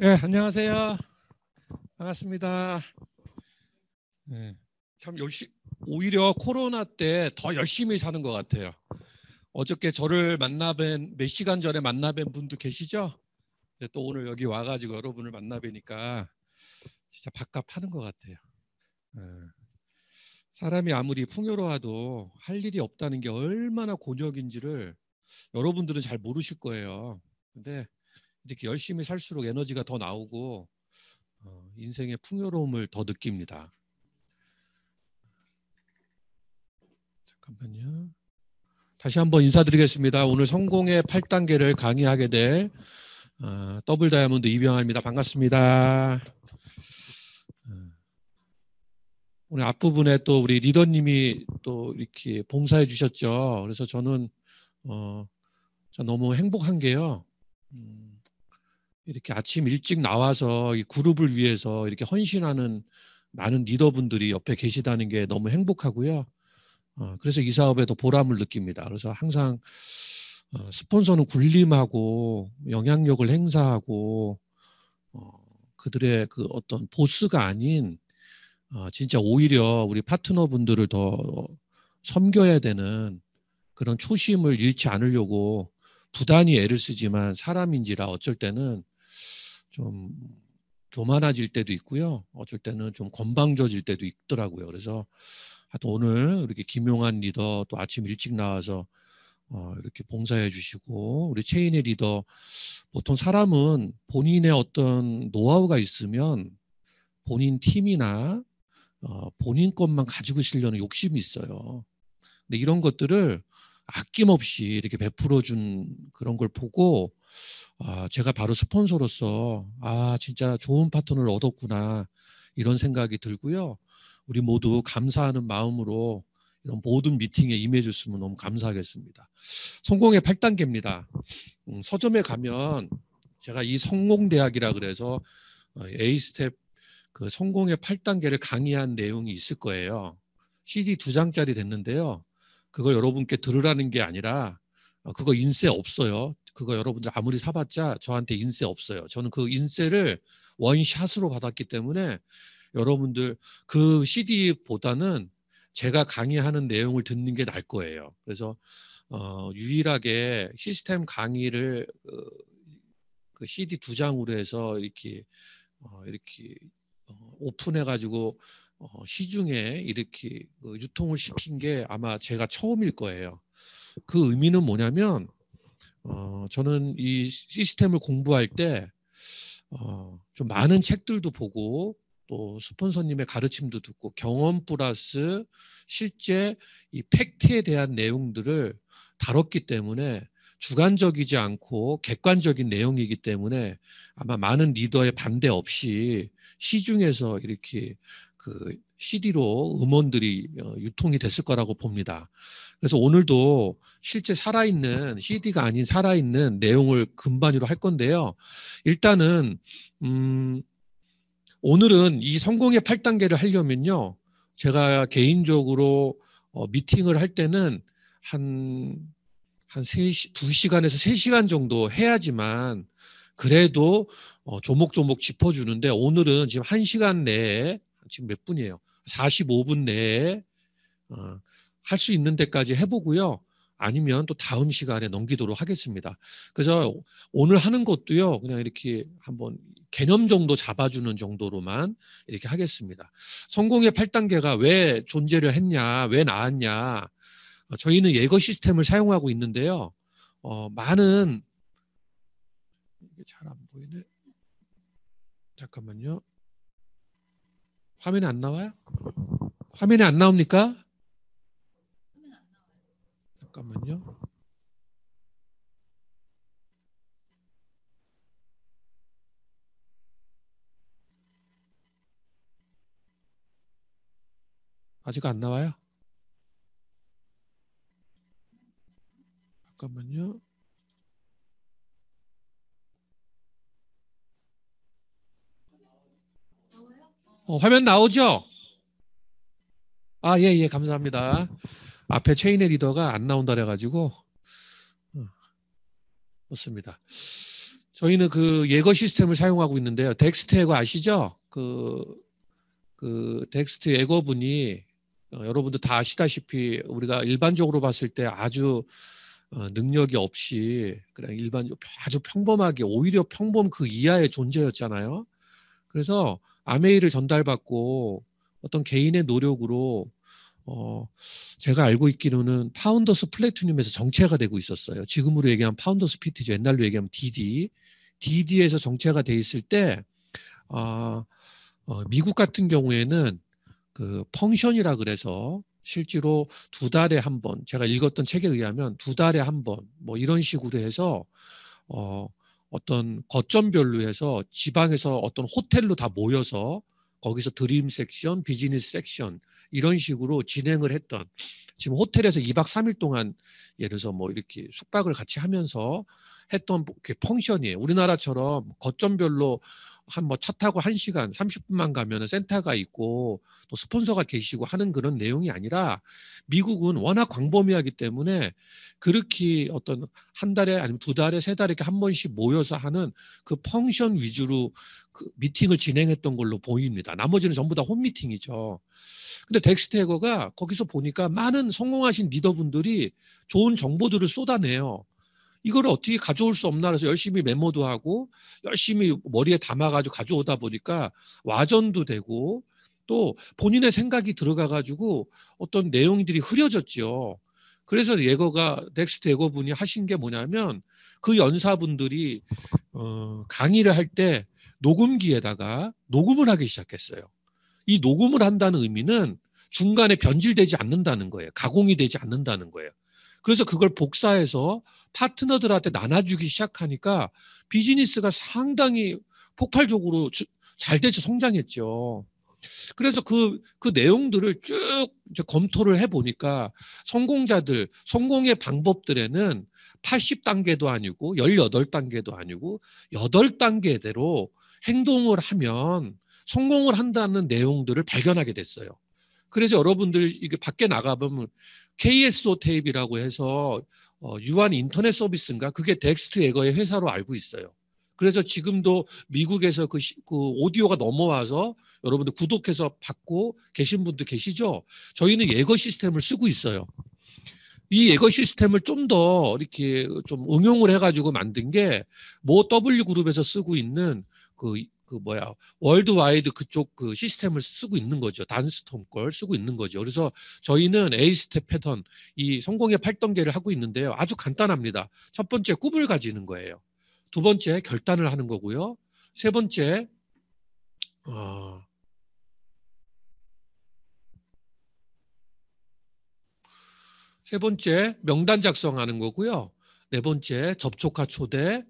예, 네, 안녕하세요. 반갑습니다. 네, 참 열심 오히려 코로나 때 더 열심히 사는 것 같아요. 어저께 저를 만나뵌 몇 시간 전에 만나뵌 분도 계시죠? 또 오늘 여기 와가지고 여러분을 만나뵈니까 진짜 밥값 하는 것 같아요. 예. 사람이 아무리 풍요로워도 할 일이 없다는 게 얼마나 곤욕인지를 여러분들은 잘 모르실 거예요. 근데 이렇게 열심히 살수록 에너지가 더 나오고 어, 인생의 풍요로움을 더 느낍니다. 잠깐만요. 다시 한번 인사드리겠습니다. 오늘 성공의 8단계를 강의하게 될 어, 더블 다이아몬드 이병아입니다. 반갑습니다. 어, 오늘 앞부분에 또 우리 리더님이 또 이렇게 봉사해 주셨죠. 그래서 저는 어, 너무 행복한 게요. 음, 이렇게 아침 일찍 나와서 이 그룹을 위해서 이렇게 헌신하는 많은 리더분들이 옆에 계시다는 게 너무 행복하고요. 어, 그래서 이 사업에 더 보람을 느낍니다. 그래서 항상 어, 스폰서는 군림하고 영향력을 행사하고 어, 그들의 그 어떤 보스가 아닌 어, 진짜 오히려 우리 파트너분들을 더 섬겨야 되는 그런 초심을 잃지 않으려고 부단히 애를 쓰지만 사람인지라 어쩔 때는 좀 교만해질 때도 있고요. 어쩔 때는 좀 건방져질 때도 있더라고요. 그래서 하여튼 오늘 이렇게 김용환 리더 또 아침 일찍 나와서 어, 이렇게 봉사해 주시고 우리 체인의 리더 보통 사람은 본인의 어떤 노하우가 있으면 본인 팀이나 어, 본인 것만 가지고 있으려는 욕심이 있어요. 근데 이런 것들을 아낌없이 이렇게 베풀어 준 그런 걸 보고 아, 제가 바로 스폰서로서 아, 진짜 좋은 파트너를 얻었구나. 이런 생각이 들고요. 우리 모두 감사하는 마음으로 이런 모든 미팅에 임해줬으면 너무 감사하겠습니다. 성공의 8단계입니다. 음, 서점에 가면 제가 이 성공대학이라 그래서 어, A스텝 그 성공의 8단계를 강의한 내용이 있을 거예요. CD 두 장짜리 됐는데요. 그걸 여러분께 들으라는 게 아니라 어, 그거 인쇄 없어요. 그거 여러분들 아무리 사봤자 저한테 인세 없어요. 저는 그 인세를 원샷으로 받았기 때문에 여러분들 그 CD보다는 제가 강의하는 내용을 듣는 게 나을 거예요. 그래서 어, 유일하게 시스템 강의를 그, 그 CD 두 장으로 해서 이렇게 어, 이렇게 어, 오픈해 가지고 어, 시중에 이렇게 그 유통을 시킨 게 아마 제가 처음일 거예요. 그 의미는 뭐냐면 어, 저는 이 시스템을 공부할 때, 어, 좀 많은 책들도 보고, 또 스폰서님의 가르침도 듣고, 경험 플러스 실제 이 팩트에 대한 내용들을 다뤘기 때문에 주관적이지 않고 객관적인 내용이기 때문에 아마 많은 리더의 반대 없이 시중에서 이렇게 그 CD로 음원들이 어, 유통이 됐을 거라고 봅니다. 그래서 오늘도 실제 살아있는 CD가 아닌 살아있는 내용을 근반으로 할 건데요. 일단은 음 오늘은 이 성공의 8단계를 하려면요. 제가 개인적으로 어 미팅을 할 때는 한한 3시 2시간에서 3시간 정도 해야지만 그래도 어 조목조목 짚어주는데 오늘은 지금 1시간 내에 지금 몇 분이에요? 45분 내에 어, 할 수 있는 데까지 해보고요. 아니면 또 다음 시간에 넘기도록 하겠습니다. 그래서 오늘 하는 것도요, 그냥 이렇게 한번 개념 정도 잡아주는 정도로만 이렇게 하겠습니다. 성공의 8단계가 왜 존재를 했냐, 왜 나왔냐. 어, 저희는 예거 시스템을 사용하고 있는데요. 어, 많은, 이게 잘 안 보이네. 잠깐만요. 화면에 안 나와요? 화면에 안 나옵니까? 잠깐만요. 아직 안 나와요? 잠깐만요. 어, 화면 나오죠? 아, 예, 예, 감사합니다. 앞에 체인의 리더가 안 나온다 그래가지고. 어, 좋습니다. 저희는 그 예거 시스템을 사용하고 있는데요. 덱스트 예거 아시죠? 그, 그 덱스트 예거분이 어, 여러분들 다 아시다시피 우리가 일반적으로 봤을 때 아주 어, 능력이 없이 그냥 일반 아주 평범하게 오히려 평범 그 이하의 존재였잖아요. 그래서 아메이를 전달받고 어떤 개인의 노력으로 어 제가 알고 있기로는 파운더스 플래티늄에서 정체가 되고 있었어요. 지금으로 얘기하면 파운더스 피트죠 옛날로 얘기하면 DD. DD에서 정체가 돼 있을 때 어, 어, 미국 같은 경우에는 그 펑션이라 그래서 실제로 두 달에 한 번 제가 읽었던 책에 의하면 두 달에 한 번 뭐 이런 식으로 해서 어 어떤 거점별로 해서 지방에서 어떤 호텔로 다 모여서 거기서 드림 섹션, 비즈니스 섹션 이런 식으로 진행을 했던 지금 호텔에서 2박 3일 동안 예를 들어서 뭐 이렇게 숙박을 같이 하면서 했던 그 펑션이에요. 우리나라처럼 거점별로 한뭐차 타고 한시간 삼십 분만 가면은 센터가 있고 또 스폰서가 계시고 하는 그런 내용이 아니라 미국은 워낙 광범위하기 때문에 그렇게 어떤 한 달에 아니면 두 달에 세달 이렇게 한 번씩 모여서 하는 그 펑션 위주로 그 미팅을 진행했던 걸로 보입니다. 나머지는 전부 다 홈미팅이죠. 근데 덱스테거가 거기서 보니까 많은 성공하신 리더분들이 좋은 정보들을 쏟아내요. 이걸 어떻게 가져올 수 없나 그래서 열심히 메모도 하고 열심히 머리에 담아가지고 가져오다 보니까 와전도 되고 또 본인의 생각이 들어가가지고 어떤 내용들이 흐려졌죠 그래서 예거가 넥스트 예거분이 하신 게 뭐냐면 그 연사분들이 어, 강의를 할 때 녹음기에다가 녹음을 하기 시작했어요. 이 녹음을 한다는 의미는 중간에 변질되지 않는다는 거예요. 가공이 되지 않는다는 거예요. 그래서 그걸 복사해서 파트너들한테 나눠주기 시작하니까 비즈니스가 상당히 폭발적으로 잘 돼서 성장했죠. 그래서 그, 그 내용들을 쭉 검토를 해보니까 성공자들, 성공의 방법들에는 80단계도 아니고 18단계도 아니고 8단계대로 행동을 하면 성공을 한다는 내용들을 발견하게 됐어요. 그래서 여러분들 이게 밖에 나가보면 KSO 테이프라고 해서 어, 유한 인터넷 서비스인가 그게 덱스트 에거의 회사로 알고 있어요. 그래서 지금도 미국에서 그, 시, 그 오디오가 넘어와서 여러분들 구독해서 받고 계신 분들 계시죠? 저희는 예거 시스템을 쓰고 있어요. 이 예거 시스템을 좀 더 이렇게 좀 응용을 해가지고 만든 게 모 W 그룹에서 쓰고 있는 그그 뭐야 월드와이드 그쪽 그 시스템을 쓰고 있는 거죠. 단스톰 걸 쓰고 있는 거죠. 그래서 저희는 에이스텝 패턴 이 성공의 8단계를 하고 있는데요. 아주 간단합니다. 첫 번째 꿈을 가지는 거예요. 두 번째 결단을 하는 거고요. 세 번째 어세 번째 명단 작성하는 거고요. 네 번째 접촉화 초대,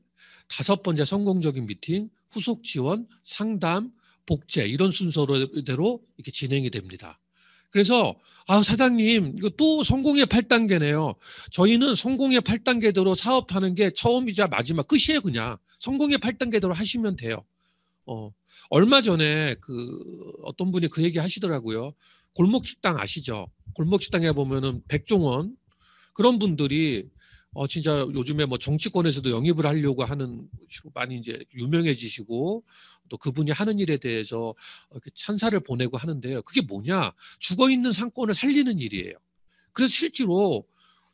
다섯 번째 성공적인 미팅, 후속 지원, 상담, 복제 이런 순서대로 이렇게 진행이 됩니다. 그래서 아 사장님 이거 또 성공의 8단계네요. 저희는 성공의 8단계대로 사업하는 게 처음이자 마지막 끝이에요 그냥. 성공의 8단계대로 하시면 돼요. 어 얼마 전에 그 어떤 분이 그 얘기 하시더라고요. 골목식당 아시죠? 골목식당에 보면은 백종원 그런 분들이 어 진짜 요즘에 뭐 정치권에서도 영입을 하려고 하는 많이 이제 유명해지시고 또 그분이 하는 일에 대해서 이렇게 어, 그 찬사를 보내고 하는데요. 그게 뭐냐? 죽어 있는 상권을 살리는 일이에요. 그래서 실제로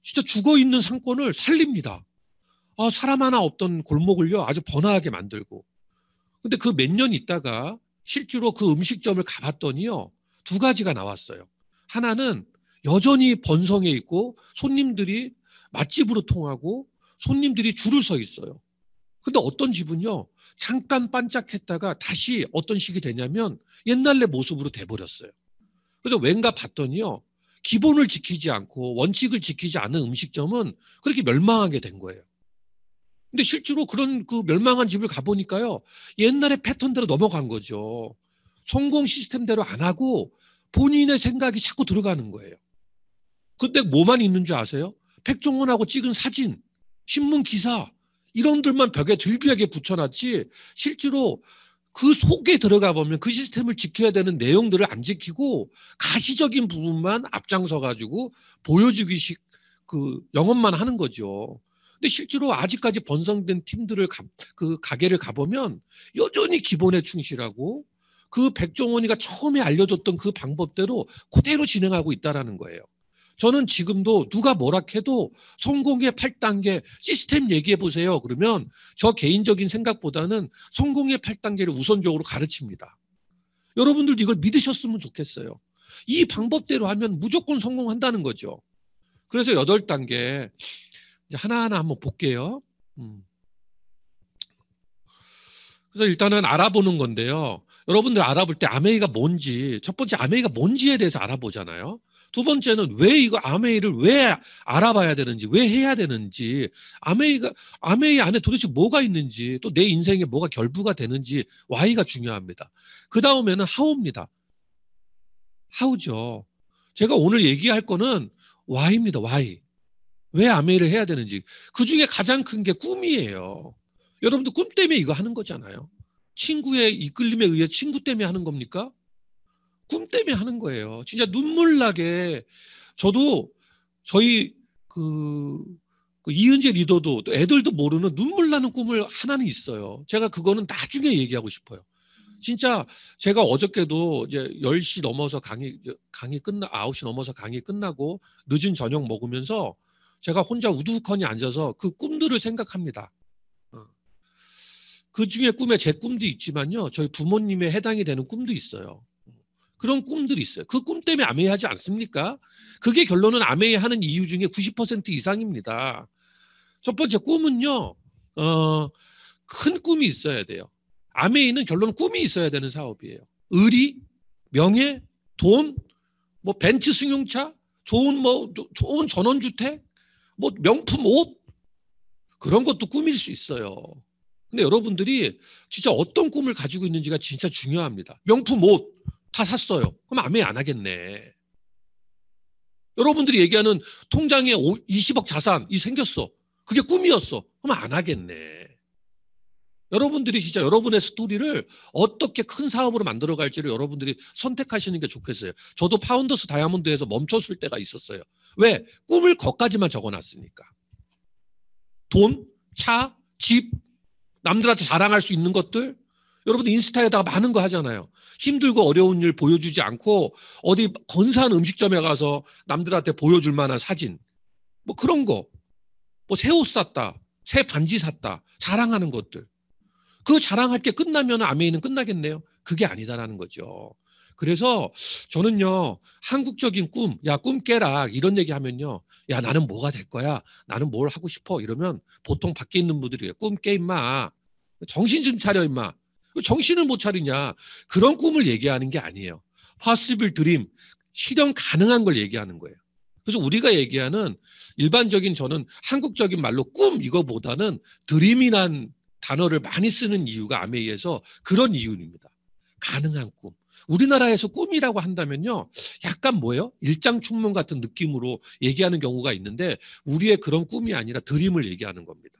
진짜 죽어 있는 상권을 살립니다. 어, 사람 하나 없던 골목을요 아주 번화하게 만들고. 근데 그 몇 년 있다가 실제로 그 음식점을 가봤더니요 두 가지가 나왔어요. 하나는 여전히 번성해 있고 손님들이 맛집으로 통하고 손님들이 줄을 서 있어요. 근데 어떤 집은요, 잠깐 반짝했다가 다시 어떤 식이 되냐면 옛날 내 모습으로 돼버렸어요. 그래서 왠가 봤더니요, 기본을 지키지 않고 원칙을 지키지 않은 음식점은 그렇게 멸망하게 된 거예요. 근데 실제로 그런 그 멸망한 집을 가보니까요, 옛날의 패턴대로 넘어간 거죠. 성공 시스템대로 안 하고 본인의 생각이 자꾸 들어가는 거예요. 그때 뭐만 있는 줄 아세요? 백종원하고 찍은 사진, 신문 기사 이런들만 벽에 들비하게 붙여놨지 실제로 그 속에 들어가 보면 그 시스템을 지켜야 되는 내용들을 안 지키고 가시적인 부분만 앞장서 가지고 보여주기식 그 영업만 하는 거죠. 근데 실제로 아직까지 번성된 팀들을 가, 그 가게를 가보면 여전히 기본에 충실하고 그 백종원이가 처음에 알려줬던 그 방법대로 그대로 진행하고 있다라는 거예요. 저는 지금도 누가 뭐라 해도 성공의 8단계 시스템 얘기해 보세요. 그러면 저 개인적인 생각보다는 성공의 8단계를 우선적으로 가르칩니다. 여러분들도 이걸 믿으셨으면 좋겠어요. 이 방법대로 하면 무조건 성공한다는 거죠. 그래서 8단계 이제 하나하나 한번 볼게요. 음. 그래서 일단은 알아보는 건데요. 여러분들 알아볼 때 아메이가 뭔지 첫 번째 아메이가 뭔지에 대해서 알아보잖아요. 두 번째는 왜 이거 아메이를 왜 알아봐야 되는지, 왜 해야 되는지, 아메이가 아메이 안에 도대체 뭐가 있는지, 또 내 인생에 뭐가 결부가 되는지 와이가 중요합니다. 그 다음에는 하우입니다. 하우죠. 제가 오늘 얘기할 거는 와이입니다. 와이. 왜 아메이를 해야 되는지. 그 중에 가장 큰 게 꿈이에요. 여러분도 꿈 때문에 이거 하는 거잖아요. 친구의 이끌림에 의해 친구 때문에 하는 겁니까? 꿈 때문에 하는 거예요. 진짜 눈물 나게 저도 저희 그, 그 이은재 리더도 또 애들도 모르는 눈물 나는 꿈을 하나는 있어요. 제가 그거는 나중에 얘기하고 싶어요. 진짜 제가 어저께도 이제 10시 넘어서 강의 강의 끝나 9시 넘어서 강의 끝나고 늦은 저녁 먹으면서 제가 혼자 우두커니 앉아서 그 꿈들을 생각합니다. 어. 그 중에 꿈에 제 꿈도 있지만요. 저희 부모님의 해당이 되는 꿈도 있어요. 그런 꿈들이 있어요. 그 꿈 때문에 암메이하지 않습니까? 그게 결론은 암메이하는 이유 중에 90% 이상입니다. 첫 번째 꿈은요. 어, 큰 꿈이 있어야 돼요. 암메이는 결론 은 꿈이 있어야 되는 사업이에요. 의리, 명예, 돈, 뭐 벤츠 승용차, 좋은 뭐 좋은 전원주택, 뭐 명품 옷 그런 것도 꿈일 수 있어요. 근데 여러분들이 진짜 어떤 꿈을 가지고 있는지가 진짜 중요합니다. 명품 옷다 샀어요. 그럼 아메 안 하겠네. 여러분들이 얘기하는 통장에 20억 자산이 생겼어. 그게 꿈이었어. 그럼 안 하겠네. 여러분들이 진짜 여러분의 스토리를 어떻게 큰 사업으로 만들어 갈지를 여러분들이 선택하시는 게 좋겠어요. 저도 파운더스 다이아몬드에서 멈췄을 때가 있었어요. 왜? 꿈을 거까지만 적어 놨으니까. 돈, 차, 집, 남들한테 자랑할 수 있는 것들, 여러분들 인스타에다가 많은 거 하잖아요. 힘들고 어려운 일 보여주지 않고 어디 건사한 음식점에 가서 남들한테 보여줄 만한 사진. 뭐 그런 거. 뭐 새 옷 샀다. 새 반지 샀다. 자랑하는 것들. 그 자랑할 게 끝나면 아메이는 끝나겠네요. 그게 아니다라는 거죠. 그래서 저는요, 한국적인 꿈, 야, 꿈 깨라. 이런 얘기 하면요. 야, 나는 뭐가 될 거야? 나는 뭘 하고 싶어? 이러면 보통 밖에 있는 분들이 에요꿈 깨, 임마. 정신 좀 차려, 임마. 그 정신을 못 차리냐. 그런 꿈을 얘기하는 게 아니에요. 파스빌 드림, 실현 가능한 걸 얘기하는 거예요. 그래서 우리가 얘기하는 일반적인 저는 한국적인 말로 꿈 이거보다는 드림이란 단어를 많이 쓰는 이유가 아메이에서 그런 이유입니다. 가능한 꿈. 우리나라에서 꿈이라고 한다면요. 약간 뭐예요? 일장춘문 같은 느낌으로 얘기하는 경우가 있는데 우리의 그런 꿈이 아니라 드림을 얘기하는 겁니다.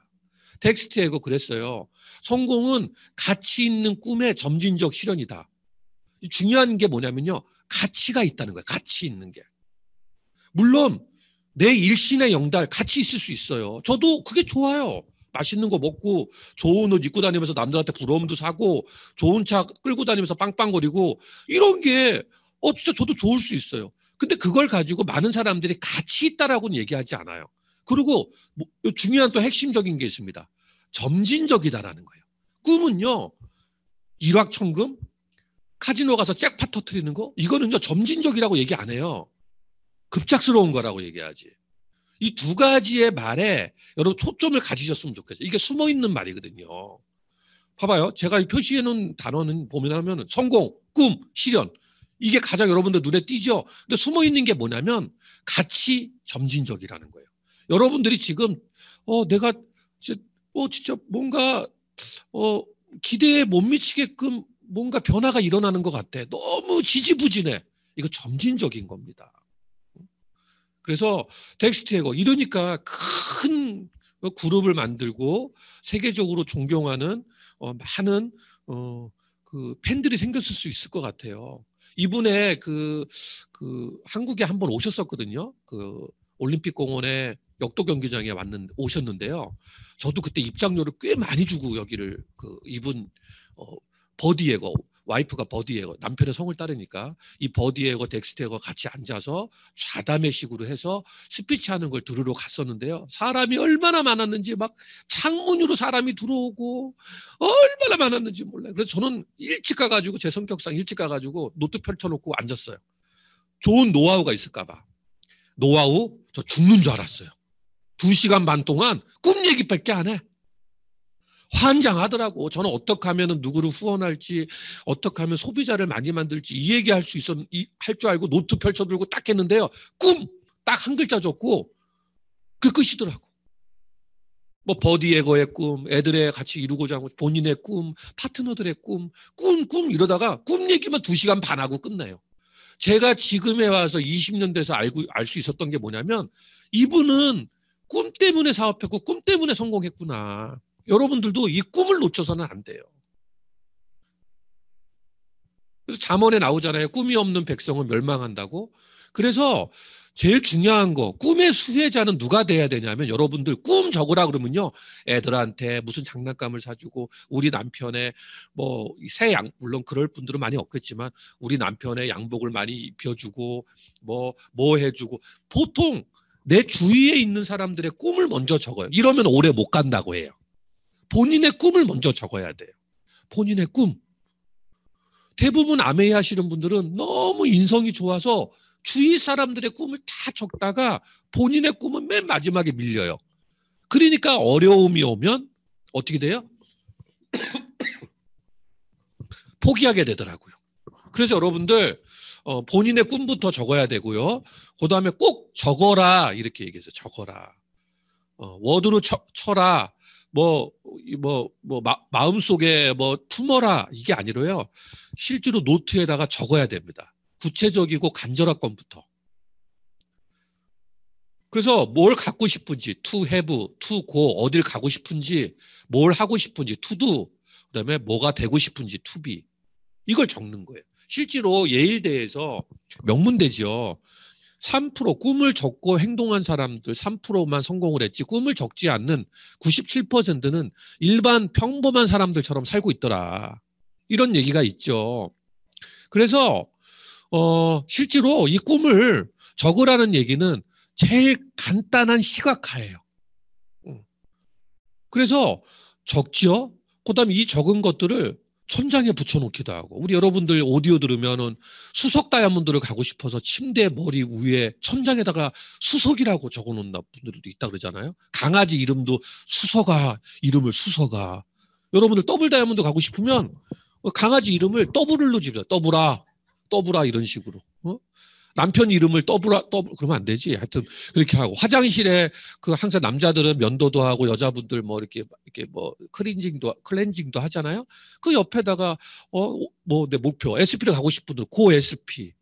텍스트에고 그랬어요. 성공은 가치 있는 꿈의 점진적 실현이다. 중요한 게 뭐냐면요. 가치가 있다는 거예요. 가치 있는 게. 물론 내 일신의 영달 같이 있을 수 있어요. 저도 그게 좋아요. 맛있는 거 먹고 좋은 옷 입고 다니면서 남들한테 부러움도 사고 좋은 차 끌고 다니면서 빵빵거리고 이런 게 어 진짜 저도 좋을 수 있어요. 근데 그걸 가지고 많은 사람들이 가치 있다라고는 얘기하지 않아요. 그리고 뭐 중요한 또 핵심적인 게 있습니다. 점진적이다라는 거예요. 꿈은요. 일확천금 카지노 가서 잭팟 터트리는 거 이거는요 점진적이라고 얘기 안 해요. 급작스러운 거라고 얘기하지. 이 두 가지의 말에 여러분 초점을 가지셨으면 좋겠어요. 이게 숨어 있는 말이거든요. 봐봐요. 제가 표시해 놓은 단어는 보면 하면 성공, 꿈, 실현 이게 가장 여러분들 눈에 띄죠. 근데 숨어 있는 게 뭐냐면 같이 점진적이라는 거예요. 여러분들이 지금 어 내가 진짜, 어 진짜 뭔가 어 기대에 못 미치게끔 뭔가 변화가 일어나는 것 같아. 너무 지지부진해. 이거 점진적인 겁니다. 그래서 덱스티에거 이러니까 큰 그룹을 만들고 세계적으로 존경하는 어, 많은 어, 그 팬들이 생겼을 수 있을 것 같아요. 이분의 그, 그 한국에 한 번 오셨었거든요. 그 올림픽 공원에 역도 경기장에 왔는 오셨는데요. 저도 그때 입장료를 꽤 많이 주고 여기를 그 이분 어 버디에거 와이프가 버디에거 남편의 성을 따르니까 이 버디에거 덱스테거 같이 앉아서 좌담회식으로 해서 스피치하는 걸 들으러 갔었는데요. 사람이 얼마나 많았는지 막 창문으로 사람이 들어오고 얼마나 많았는지 몰라요. 그래서 저는 일찍 가가지고 제 성격상 일찍 가가지고 노트 펼쳐놓고 앉았어요. 좋은 노하우가 있을까봐. 노하우 저 죽는 줄 알았어요. 2시간 반 동안 꿈 얘기밖에 안 해. 환장하더라고. 저는 어떻게 하면 누구를 후원할지, 어떻게 하면 소비자를 많이 만들지 이 얘기할 수 있었, 할 줄 알고 노트 펼쳐들고 딱 했는데요. 꿈! 딱 한 글자 적고 그 끝이더라고. 뭐 버디에거의 꿈, 애들의 같이 이루고자 하는 본인의 꿈, 파트너들의 꿈, 꿈, 꿈 이러다가 꿈 얘기만 두시간 반하고 끝나요. 제가 지금에 와서 20년 돼서 알고 알 수 있었던 게 뭐냐면 이분은 꿈 때문에 사업했고 꿈 때문에 성공했구나. 여러분들도 이 꿈을 놓쳐서는 안 돼요. 그래서 잠언에 나오잖아요. 꿈이 없는 백성은 멸망한다고. 그래서 제일 중요한 거 꿈의 수혜자는 누가 돼야 되냐면 여러분들 꿈 적으라 그러면요 애들한테 무슨 장난감을 사주고 우리 남편의 뭐새 양 물론 그럴 분들은 많이 없겠지만 우리 남편의 양복을 많이 입혀주고 뭐뭐 뭐 해주고 보통 내 주위에 있는 사람들의 꿈을 먼저 적어요. 이러면 오래 못 간다고 해요. 본인의 꿈을 먼저 적어야 돼요. 본인의 꿈. 대부분 아메이 하시는 분들은 너무 인성이 좋아서 주위 사람들의 꿈을 다 적다가 본인의 꿈은 맨 마지막에 밀려요. 그러니까 어려움이 오면 어떻게 돼요? 포기하게 되더라고요. 그래서 여러분들 어, 본인의 꿈부터 적어야 되고요. 그 다음에 꼭 적어라 이렇게 얘기해서 적어라. 어, 워드로 쳐, 쳐라. 뭐, 뭐, 뭐, 마, 음 속에 뭐 품어라. 이게 아니로요. 실제로 노트에다가 적어야 됩니다. 구체적이고 간절한 건부터. 그래서 뭘 갖고 싶은지, to have, to go, 어딜 가고 싶은지, 뭘 하고 싶은지, to do, 그 다음에 뭐가 되고 싶은지, to be. 이걸 적는 거예요. 실제로 예일대에서 명문대지요. 3% 꿈을 적고 행동한 사람들 3%만 성공을 했지 꿈을 적지 않는 97%는 일반 평범한 사람들처럼 살고 있더라. 이런 얘기가 있죠. 그래서 어 실제로 이 꿈을 적으라는 얘기는 제일 간단한 시각화예요. 어. 그래서 적죠. 그다음에 이 적은 것들을 천장에 붙여놓기도 하고 우리 여러분들 오디오 들으면은 수석 다이아몬드를 가고 싶어서 침대 머리 위에 천장에다가 수석이라고 적어놓는 분들도 있다 그러잖아요. 강아지 이름도 수석아 이름을 수석아. 여러분들 더블 다이아몬드 가고 싶으면 강아지 이름을 더블을로 집니다. 더블아, 더블아 이런 식으로. 어? 남편 이름을 더블, 더블 그러면 안 되지. 하여튼 그렇게 하고 화장실에 그 항상 남자들은 면도도 하고 여자분들 뭐 이렇게 이렇게 뭐 클렌징도 클렌징도 하잖아요. 그 옆에다가 어뭐 내 목표 SP를 가고 싶은 분들 고 SP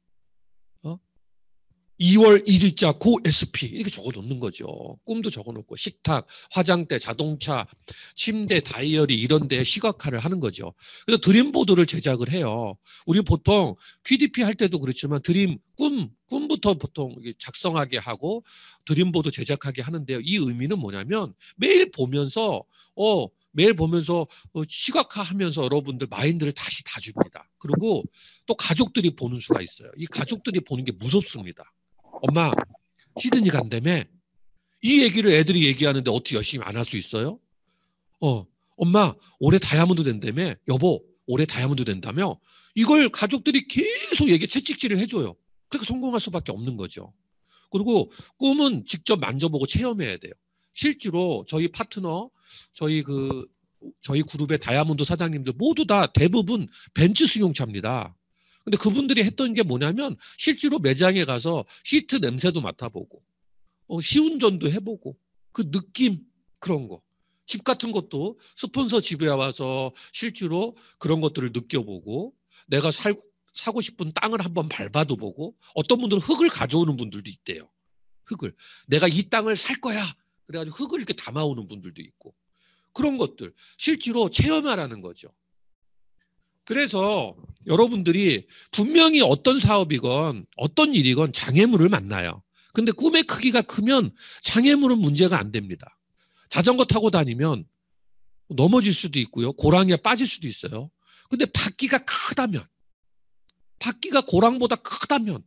2월 1일자 고 SP 이렇게 적어놓는 거죠. 꿈도 적어놓고 식탁, 화장대, 자동차, 침대, 다이어리 이런 데 시각화를 하는 거죠. 그래서 드림보드를 제작을 해요. 우리 보통 QDP 할 때도 그렇지만 드림, 꿈, 꿈부터 보통 작성하게 하고 드림보드 제작하게 하는데요. 이 의미는 뭐냐면 매일 보면서 어 매일 보면서 어, 시각화하면서 여러분들 마인드를 다시 다 줍니다. 그리고 또 가족들이 보는 수가 있어요. 이 가족들이 보는 게 무섭습니다. 엄마 시드니 간다며 이 얘기를 애들이 얘기하는데 어떻게 열심히 안 할 수 있어요? 어 엄마 올해 다이아몬드 된다며 여보 올해 다이아몬드 된다며 이걸 가족들이 계속 얘기 채찍질을 해줘요. 그러니까 성공할 수밖에 없는 거죠. 그리고 꿈은 직접 만져보고 체험해야 돼요. 실제로 저희 파트너, 저희 그 저희 그룹의 다이아몬드 사장님들 모두 다 대부분 벤츠 승용차입니다. 근데 그분들이 했던 게 뭐냐면 실제로 매장에 가서 시트 냄새도 맡아보고 어, 시운전도 해보고 그 느낌 그런 거. 집 같은 것도 스폰서 집에 와서 실제로 그런 것들을 느껴보고 내가 살, 사고 싶은 땅을 한번 밟아도 보고 어떤 분들은 흙을 가져오는 분들도 있대요. 흙을. 내가 이 땅을 살 거야. 그래가지고 흙을 이렇게 담아오는 분들도 있고 그런 것들 실제로 체험하라는 거죠. 그래서 여러분들이 분명히 어떤 사업이건 어떤 일이건 장애물을 만나요. 근데 꿈의 크기가 크면 장애물은 문제가 안 됩니다. 자전거 타고 다니면 넘어질 수도 있고요. 고랑이에 빠질 수도 있어요. 근데 바퀴가 크다면, 바퀴가 고랑보다 크다면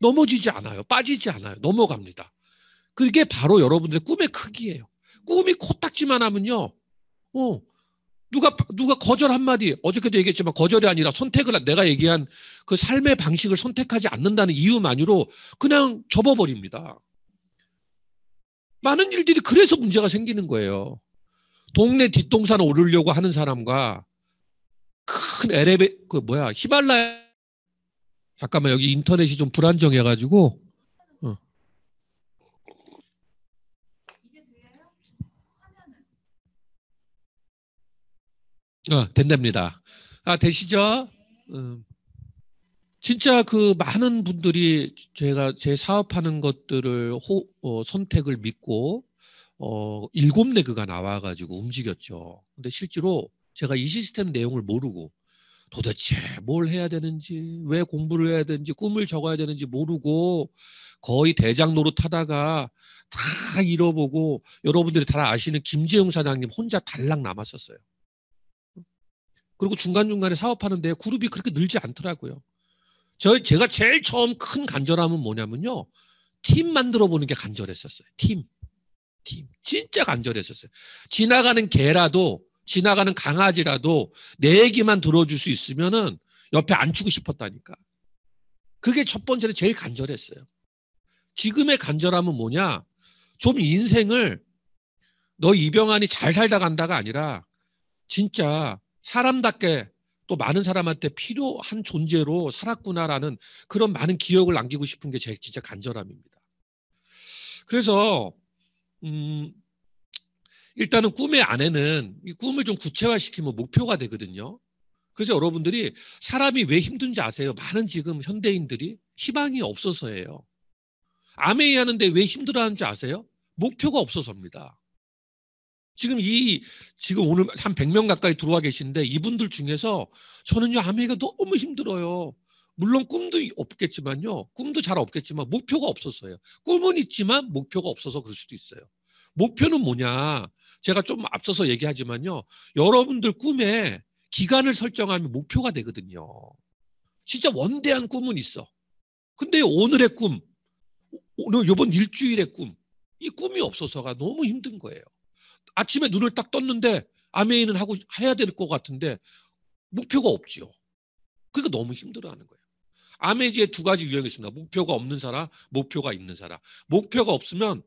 넘어지지 않아요. 빠지지 않아요. 넘어갑니다. 그게 바로 여러분들의 꿈의 크기예요. 꿈이 코딱지만 하면요. 어, 누가 누가 거절 한 마디 어저께도 얘기했지만 거절이 아니라 선택을 내가 얘기한 그 삶의 방식을 선택하지 않는다는 이유만으로 그냥 접어버립니다. 많은 일들이 그래서 문제가 생기는 거예요. 동네 뒷동산 오르려고 하는 사람과 큰에레베그 뭐야 히말라야 잠깐만 여기 인터넷이 좀 불안정해가지고 어, 된답니다. 아, 되시죠? 음, 진짜 그 많은 분들이 제가 제 사업하는 것들을 호, 어, 선택을 믿고 어, 일곱 레그가 나와가지고 움직였죠. 근데 실제로 제가 이 시스템 내용을 모르고 도대체 뭘 해야 되는지, 왜 공부를 해야 되는지, 꿈을 적어야 되는지 모르고 거의 대장 노릇 하다가 다 잃어보고 여러분들이 다 아시는 김재용 사장님 혼자 달랑 남았었어요. 그리고 중간중간에 사업하는데 그룹이 그렇게 늘지 않더라고요. 저 제가 제일 처음 큰 간절함은 뭐냐면요. 팀 만들어 보는 게 간절했었어요. 팀. 팀. 진짜 간절했었어요. 지나가는 개라도 지나가는 강아지라도 내 얘기만 들어줄 수 있으면은 옆에 앉히고 싶었다니까. 그게 첫 번째로 제일 간절했어요. 지금의 간절함은 뭐냐? 좀 인생을 너 이병환이 잘 살다 간다가 아니라 진짜 사람답게 또 많은 사람한테 필요한 존재로 살았구나라는 그런 많은 기억을 남기고 싶은 게 제 진짜 간절함입니다. 그래서 음 일단은 꿈의 아내는 이 꿈을 좀 구체화시키면 목표가 되거든요. 그래서 여러분들이 사람이 왜 힘든지 아세요? 많은 지금 현대인들이 희망이 없어서예요. 암메이 하는데 왜 힘들어하는지 아세요? 목표가 없어서입니다. 지금 이 지금 오늘 한 100명 가까이 들어와 계신데 이분들 중에서 저는요 아메이가 너무 힘들어요. 물론 꿈도 없겠지만요. 꿈도 잘 없겠지만 목표가 없어서요. 꿈은 있지만 목표가 없어서 그럴 수도 있어요. 목표는 뭐냐? 제가 좀 앞서서 얘기하지만요. 여러분들 꿈에 기간을 설정하면 목표가 되거든요. 진짜 원대한 꿈은 있어. 근데 오늘의 꿈, 오늘 요번 일주일의 꿈, 이 꿈이 없어서가 너무 힘든 거예요. 아침에 눈을 딱 떴는데 아메인은 하고 해야 될 것 같은데 목표가 없지그러 그러니까 너무 힘들어하는 거예요. 아메지의 두 가지 유형이 있습니다. 목표가 없는 사람, 목표가 있는 사람. 목표가 없으면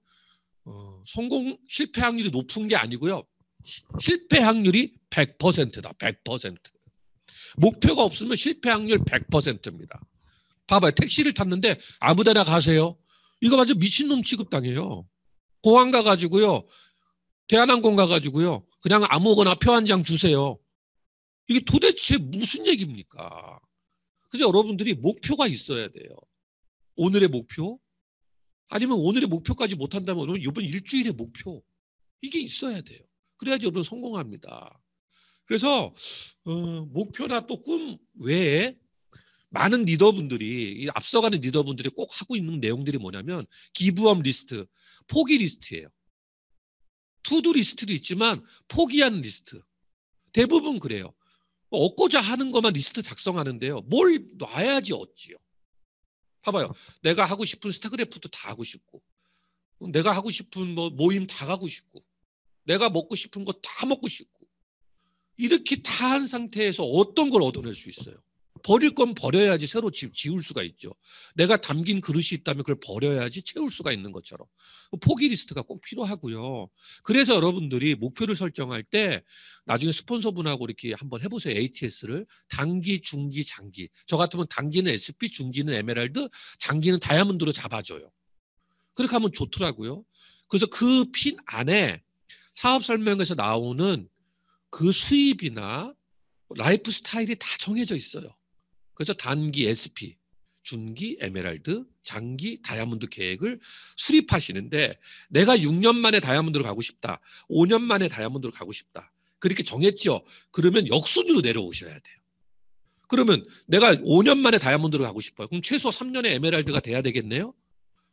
어, 성공 실패 확률이 높은 게 아니고요. 시, 실패 확률이 100%다. 100%. 목표가 없으면 실패 확률 100%입니다. 봐봐요. 택시를 탔는데 아무데나 가세요. 이거 완전 미친놈 취급당해요. 공항 가가지고요. 대한항공 가가지고요. 그냥 아무거나 표 한 장 주세요. 이게 도대체 무슨 얘기입니까? 그래서 여러분들이 목표가 있어야 돼요. 오늘의 목표? 아니면 오늘의 목표까지 못한다면 이번 일주일의 목표? 이게 있어야 돼요. 그래야지 여러분 성공합니다. 그래서 어, 목표나 또 꿈 외에 많은 리더분들이 앞서가는 리더분들이 꼭 하고 있는 내용들이 뭐냐면 기부업 리스트, 포기 리스트예요. 투두 리스트도 있지만 포기한 리스트. 대부분 그래요. 얻고자 하는 것만 리스트 작성하는데요. 뭘 놔야지 얻지요. 봐봐요. 내가 하고 싶은 스타그래프도 다 하고 싶고, 내가 하고 싶은 뭐 모임 다 가고 싶고, 내가 먹고 싶은 거 다 먹고 싶고, 이렇게 다 한 상태에서 어떤 걸 얻어낼 수 있어요? 버릴 건 버려야지 새로 지, 울 수가 있죠. 내가 담긴 그릇이 있다면 그걸 버려야지 채울 수가 있는 것처럼 포기 리스트가 꼭 필요하고요. 그래서 여러분들이 목표를 설정할 때 나중에 스폰서분하고 이렇게 한번 해보세요. ATS를 단기, 중기, 장기. 저 같으면 단기는 SP, 중기는 에메랄드, 장기는 다이아몬드로 잡아줘요. 그렇게 하면 좋더라고요. 그래서 그 핀 안에 사업 설명에서 나오는 그 수입이나 라이프 스타일이 다 정해져 있어요. 그래서 단기 SP, 중기 에메랄드, 장기 다이아몬드 계획을 수립하시는데 내가 6년 만에 다이아몬드로 가고 싶다. 5년 만에 다이아몬드로 가고 싶다. 그렇게 정했죠. 그러면 역순으로 내려오셔야 돼요. 그러면 내가 5년 만에 다이아몬드로 가고 싶어요. 그럼 최소 3년에 에메랄드가 돼야 되겠네요.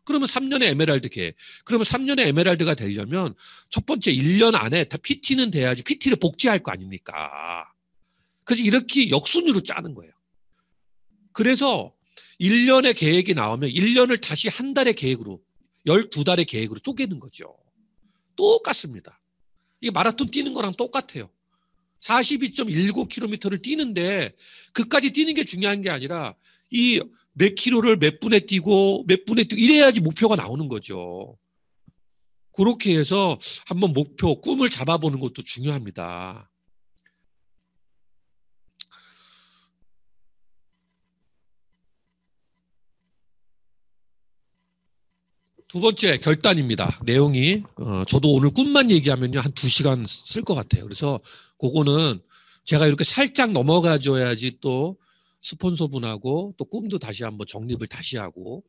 그러면 3년에 에메랄드 계획. 그러면 3년에 에메랄드가 되려면 첫 번째 1년 안에 다 PT는 돼야지 PT를 복제할 거 아닙니까? 그래서 이렇게 역순으로 짜는 거예요. 그래서 1년의 계획이 나오면 1년을 다시 한 달의 계획으로 12달의 계획으로 쪼개는 거죠. 똑같습니다. 이게 마라톤 뛰는 거랑 똑같아요. 42.19km를 뛰는데 그까지 뛰는 게 중요한 게 아니라 이 몇 킬로를 몇 분에 뛰고 몇 분에 뛰고 이래야지 목표가 나오는 거죠. 그렇게 해서 한번 목표, 꿈을 잡아보는 것도 중요합니다. 두 번째 결단입니다. 내용이 어, 저도 오늘 꿈만 얘기하면요 한 두 시간 쓸 것 같아요. 그래서 그거는 제가 이렇게 살짝 넘어가줘야지 또 스폰서분하고 또 꿈도 다시 한번 정립을 다시 하고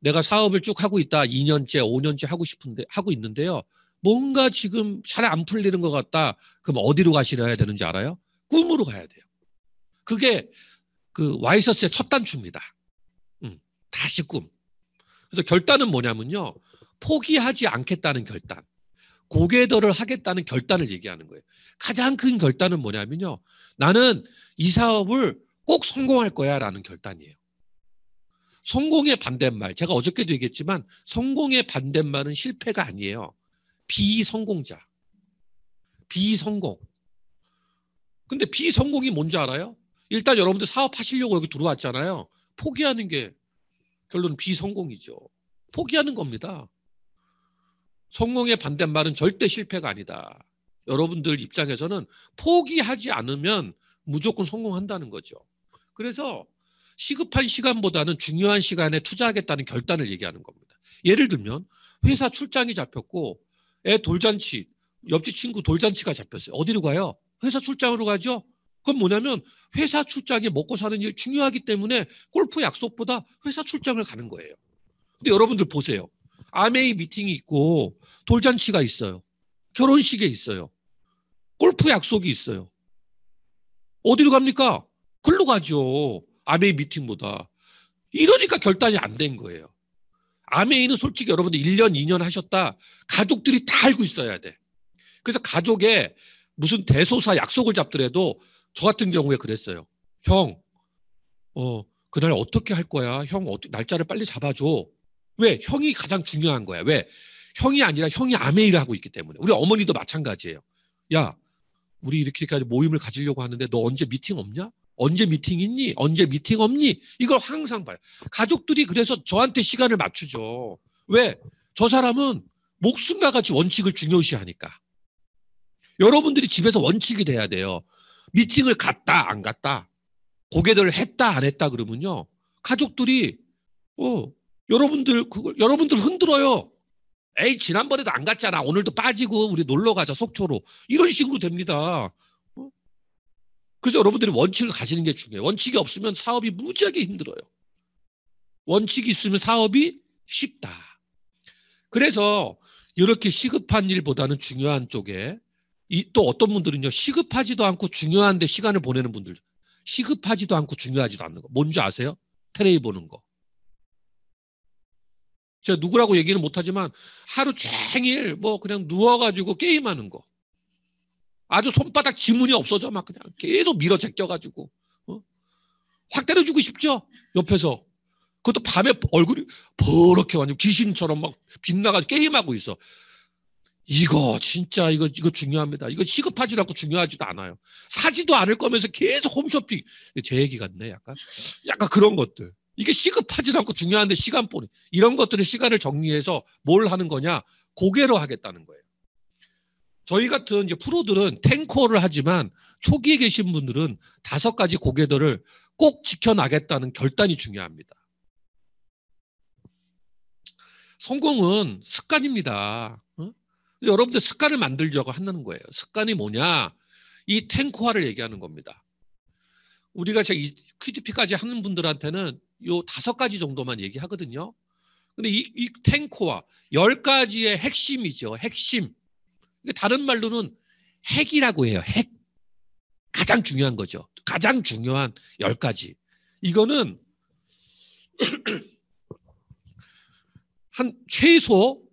내가 사업을 쭉 하고 있다 2년째 5년째 하고 싶은데 하고 있는데요 뭔가 지금 잘 안 풀리는 것 같다 그럼 어디로 가시려야 되는지 알아요? 꿈으로 가야 돼요. 그게 그 와이셔츠의 첫 단추입니다. 음, 다시 꿈. 그래서 결단은 뭐냐면요. 포기하지 않겠다는 결단. 고개들를 하겠다는 결단을 얘기하는 거예요. 가장 큰 결단은 뭐냐면요. 나는 이 사업을 꼭 성공할 거야 라는 결단이에요. 성공의 반대말. 제가 어저께도 얘기했지만 성공의 반대말은 실패가 아니에요. 비성공자. 비성공. 근데 비성공이 뭔지 알아요? 일단 여러분들 사업하시려고 여기 들어왔잖아요. 포기하는 게 결론 비성공이죠. 포기하는 겁니다. 성공의 반대말은 절대 실패가 아니다. 여러분들 입장에서는 포기하지 않으면 무조건 성공한다는 거죠. 그래서 시급한 시간보다는 중요한 시간에 투자하겠다는 결단을 얘기하는 겁니다. 예를 들면 회사 출장이 잡혔고 애 돌잔치, 옆집 친구 돌잔치가 잡혔어요. 어디로 가요? 회사 출장으로 가죠? 그건 뭐냐면 회사 출장에 먹고 사는 일 중요하기 때문에 골프 약속보다 회사 출장을 가는 거예요. 근데 여러분들 보세요. 아메이 미팅이 있고 돌잔치가 있어요. 결혼식에 있어요. 골프 약속이 있어요. 어디로 갑니까? 글로 가죠. 아메이 미팅보다. 이러니까 결단이 안 된 거예요. 아메이는 솔직히 여러분들 1년, 2년 하셨다. 가족들이 다 알고 있어야 돼. 그래서 가족에 무슨 대소사 약속을 잡더라도 저 같은 경우에 그랬어요. 형, 어, 그날 어떻게 할 거야? 형, 어떻게, 날짜를 빨리 잡아줘. 왜? 형이 가장 중요한 거야. 왜? 형이 아니라 형이 아메 일을 하고 있기 때문에. 우리 어머니도 마찬가지예요. 야, 우리 이렇게까지 모임을 가지려고 하는데 너 언제 미팅 없냐? 언제 미팅 있니? 언제 미팅 없니? 이걸 항상 봐요. 가족들이 그래서 저한테 시간을 맞추죠. 왜? 저 사람은 목숨과 같이 원칙을 중요시하니까. 여러분들이 집에서 원칙이 돼야 돼요. 미팅을 갔다 안 갔다 고개들 했다 안 했다 그러면요 가족들이 어 여러분들 그걸 여러분들 흔들어요. 에이 지난번에도 안 갔잖아. 오늘도 빠지고 우리 놀러 가자 속초로 이런 식으로 됩니다. 어? 그래서 여러분들이 원칙을 가지는 게 중요해요. 원칙이 없으면 사업이 무지하게 힘들어요. 원칙이 있으면 사업이 쉽다. 그래서 이렇게 시급한 일보다는 중요한 쪽에 이, 또 어떤 분들은요 시급하지도 않고 중요한데 시간을 보내는 분들 시급하지도 않고 중요하지도 않는 거 뭔지 아세요? 테레비 보는 거. 제가 누구라고 얘기는 못하지만 하루 종일 뭐 그냥 누워가지고 게임하는 거. 아주 손바닥 지문이 없어져 막 그냥 계속 밀어 제껴가지고 어? 확 때려주고 싶죠 옆에서 그것도 밤에 얼굴이 버렇게 완전 귀신처럼 막 빛나가지고 게임하고 있어 이거 진짜 이거 이거 중요합니다. 이거 시급하지도 않고 중요하지도 않아요. 사지도 않을 거면서 계속 홈쇼핑 제 얘기 같네 약간 약간 그런 것들 이게 시급하지도 않고 중요한데 시간보내 이런 것들은 시간을 정리해서 뭘 하는 거냐 고개로 하겠다는 거예요. 저희 같은 이제 프로들은 탱커를 하지만 초기에 계신 분들은 다섯 가지 고개들을 꼭 지켜나겠다는 결단이 중요합니다. 성공은 습관입니다. 어? 여러분들 습관을 만들려고 한다는 거예요. 습관이 뭐냐? 이 탱크화를 얘기하는 겁니다. 우리가 제가 퀴티피까지 하는 분들한테는 요 다섯 가지 정도만 얘기하거든요. 근데 이, 이 탱코와 열 가지의 핵심이죠. 핵심. 다른 말로는 핵이라고 해요. 핵. 가장 중요한 거죠. 가장 중요한 열 가지. 이거는 한 최소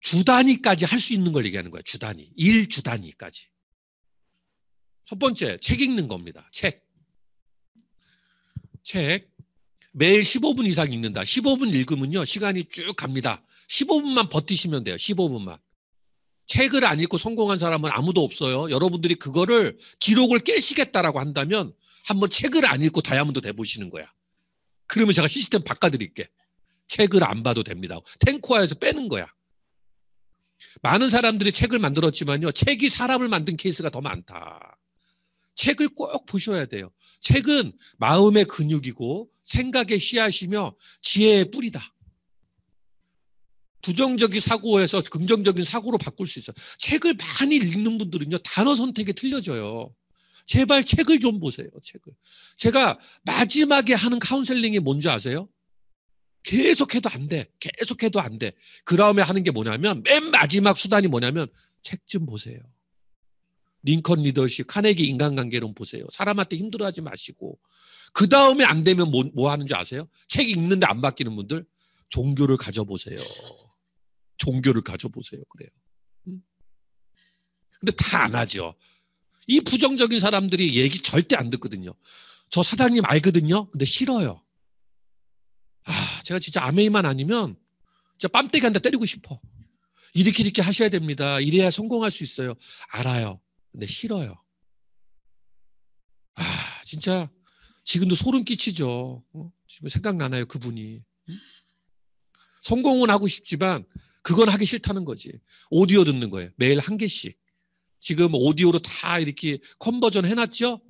주단위까지 할 수 있는 걸 얘기하는 거야. 주단위. 일 주단위까지. 첫 번째, 책 읽는 겁니다. 책. 책. 매일 15분 이상 읽는다. 15분 읽으면요. 시간이 쭉 갑니다. 15분만 버티시면 돼요. 15분만. 책을 안 읽고 성공한 사람은 아무도 없어요. 여러분들이 그거를 기록을 깨시겠다라고 한다면 한번 책을 안 읽고 다이아몬드 돼보시는 거야. 그러면 제가 시스템 바꿔드릴게. 책을 안 봐도 됩니다. 탱코아에서 빼는 거야. 많은 사람들이 책을 만들었지만요. 책이 사람을 만든 케이스가 더 많다. 책을 꼭 보셔야 돼요. 책은 마음의 근육이고 생각의 씨앗이며 지혜의 뿌리다. 부정적인 사고에서 긍정적인 사고로 바꿀 수 있어요. 책을 많이 읽는 분들은요. 단어 선택이 틀려져요. 제발 책을 좀 보세요. 책을. 제가 마지막에 하는 카운셀링이 뭔지 아세요? 계속해도 안 돼. 계속해도 안 돼. 그 다음에 하는 게 뭐냐면 맨 마지막 수단이 뭐냐면 책 좀 보세요. 링컨 리더십, 카네기 인간관계론 보세요. 사람한테 힘들어하지 마시고 그 다음에 안 되면 뭐, 뭐 하는 지 아세요? 책 읽는데 안 바뀌는 분들 종교를 가져보세요. 종교를 가져보세요. 그래요. 음? 근데 다 안 하죠. 이 부정적인 사람들이 얘기 절대 안 듣거든요. 저 사장님 알거든요. 근데 싫어요. 아, 제가 진짜 아메이만 아니면 진짜 뺨때기 한 대 때리고 싶어. 이렇게 이렇게 하셔야 됩니다. 이래야 성공할 수 있어요. 알아요. 근데 싫어요. 아, 진짜 지금도 소름 끼치죠. 어? 지금 생각나나요, 그분이. 성공은 하고 싶지만 그건 하기 싫다는 거지. 오디오 듣는 거예요. 매일 한 개씩. 지금 오디오로 다 이렇게 컨버전 해놨죠?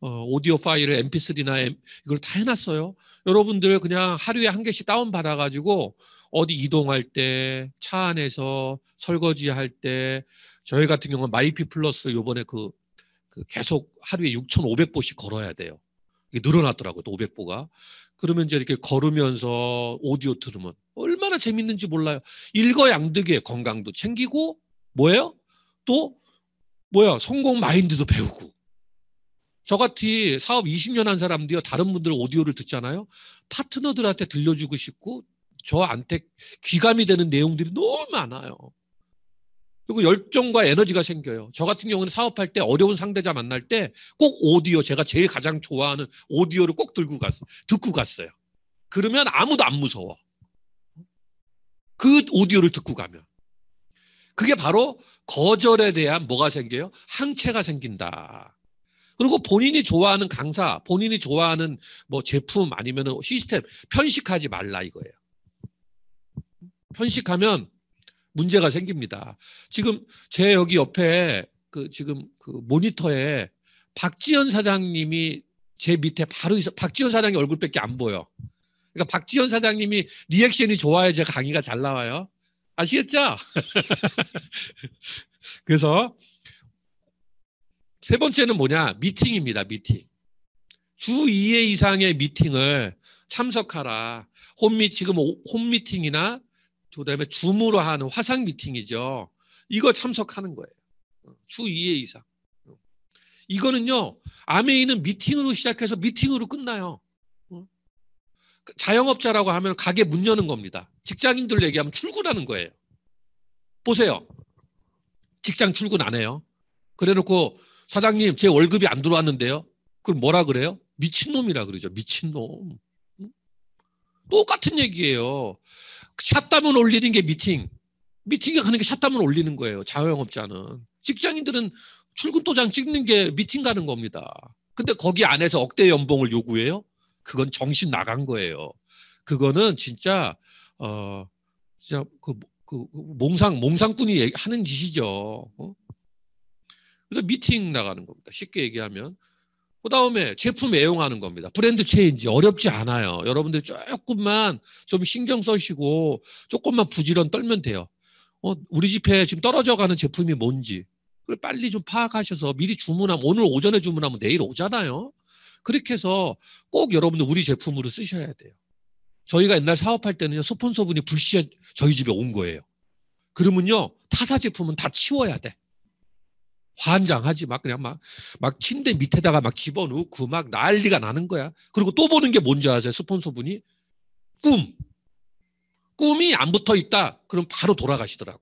어, 오디오 파일을 mp3나 이걸 다 해놨어요. 여러분들 그냥 하루에 한 개씩 다운 받아가지고 어디 이동할 때, 차 안에서 설거지 할 때, 저희 같은 경우는 마이피 플러스 요번에 그, 그 계속 하루에 6,500보씩 걸어야 돼요. 이게 늘어났더라고요. 또 500보가. 그러면 이제 이렇게 걸으면서 오디오 들으면 얼마나 재밌는지 몰라요. 일거양득이에 건강도 챙기고 뭐예요? 또 뭐야 성공 마인드도 배우고 저같이 사업 20년 한사람들이요 다른 분들 오디오를 듣잖아요. 파트너들한테 들려주고 싶고, 저한테 귀감이 되는 내용들이 너무 많아요. 그리고 열정과 에너지가 생겨요. 저 같은 경우는 사업할 때 어려운 상대자 만날 때 꼭 오디오, 제가 제일 가장 좋아하는 오디오를 꼭 들고 갔어, 요 듣고 갔어요. 그러면 아무도 안 무서워. 그 오디오를 듣고 가면. 그게 바로 거절에 대한 뭐가 생겨요? 항체가 생긴다. 그리고 본인이 좋아하는 강사, 본인이 좋아하는 뭐 제품 아니면 시스템 편식하지 말라 이거예요. 편식하면 문제가 생깁니다. 지금 제 여기 옆에 그 지금 그 모니터에 박지현 사장님이 제 밑에 바로 있어. 박지현 사장님 얼굴밖에 안 보여. 그러니까 박지현 사장님이 리액션이 좋아야 제 강의가 잘 나와요. 아시겠죠? 그래서 세 번째는 뭐냐? 미팅입니다. 미팅. 주 2회 이상의 미팅을 참석하라. 홈미 지금 홈미팅이나 그다음에 줌으로 하는 화상 미팅이죠. 이거 참석하는 거예요. 주 2회 이상. 이거는요. 아메이는 미팅으로 시작해서 미팅으로 끝나요. 자영업자라고 하면 가게 문 여는 겁니다. 직장인들 얘기하면 출근하는 거예요. 보세요. 직장 출근 안 해요. 그래놓고 사장님, 제 월급이 안 들어왔는데요. 그럼 뭐라 그래요? 미친놈이라 그러죠. 미친놈. 똑같은 얘기예요. 샷다면 올리는 게 미팅. 미팅에 가는 게 샷다면 올리는 거예요. 자영업자는. 직장인들은 출근 도장 찍는 게 미팅 가는 겁니다. 근데 거기 안에서 억대 연봉을 요구해요? 그건 정신 나간 거예요. 그거는 진짜 어 진짜 그, 그, 그 몽상 몽상꾼이 하는 짓이죠. 어? 그래서 미팅 나가는 겁니다. 쉽게 얘기하면. 그 다음에 제품 애용하는 겁니다. 브랜드 체인지 어렵지 않아요. 여러분들 조금만 좀 신경 써시고 조금만 부지런 떨면 돼요. 어, 우리 집에 지금 떨어져 가는 제품이 뭔지 그걸 빨리 좀 파악하셔서 미리 주문하면 오늘 오전에 주문하면 내일 오잖아요. 그렇게 해서 꼭 여러분들 우리 제품으로 쓰셔야 돼요. 저희가 옛날 사업할 때는요, 스폰서분이 불시에 저희 집에 온 거예요. 그러면요, 타사 제품은 다 치워야 돼. 환장하지 막 그냥 막 막 침대 밑에다가 막 집어넣고 막 난리가 나는 거야. 그리고 또 보는 게 뭔지 아세요? 스폰서분이 꿈. 꿈이 안 붙어 있다. 그럼 바로 돌아가시더라고.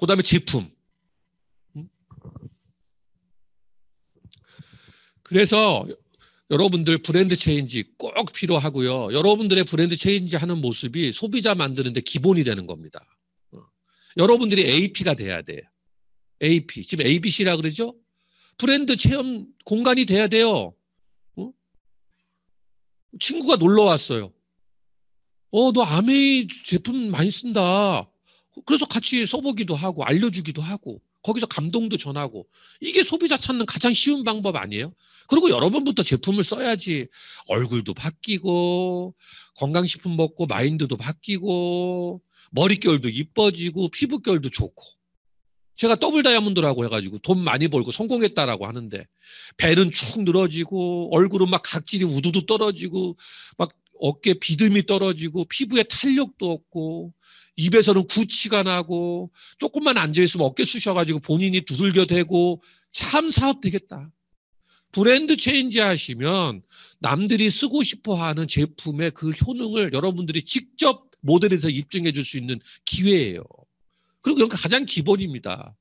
그다음에 제품. 그래서 여러분들 브랜드 체인지 꼭 필요하고요. 여러분들의 브랜드 체인지 하는 모습이 소비자 만드는데 기본이 되는 겁니다. 어. 여러분들이 AP가 돼야 돼요. AP, 지금 ABC라 그러죠? 브랜드 체험 공간이 돼야 돼요. 어? 친구가 놀러 왔어요. 어, 너 아메이 제품 많이 쓴다. 그래서 같이 써보기도 하고, 알려주기도 하고, 거기서 감동도 전하고. 이게 소비자 찾는 가장 쉬운 방법 아니에요? 그리고 여러분부터 제품을 써야지 얼굴도 바뀌고, 건강식품 먹고 마인드도 바뀌고, 머릿결도 이뻐지고, 피부결도 좋고. 제가 더블 다이아몬드라고 해가지고 돈 많이 벌고 성공했다라고 하는데 배는 축 늘어지고 얼굴은 막 각질이 우두두 떨어지고 막 어깨 비듬이 떨어지고 피부에 탄력도 없고 입에서는 구취가 나고 조금만 앉아있으면 어깨 쑤셔가지고 본인이 두들겨 대고 참 사업 되겠다. 브랜드 체인지 하시면 남들이 쓰고 싶어 하는 제품의 그 효능을 여러분들이 직접 모델에서 입증해 줄 수 있는 기회예요. 그리고 이건 가장 기본입니다.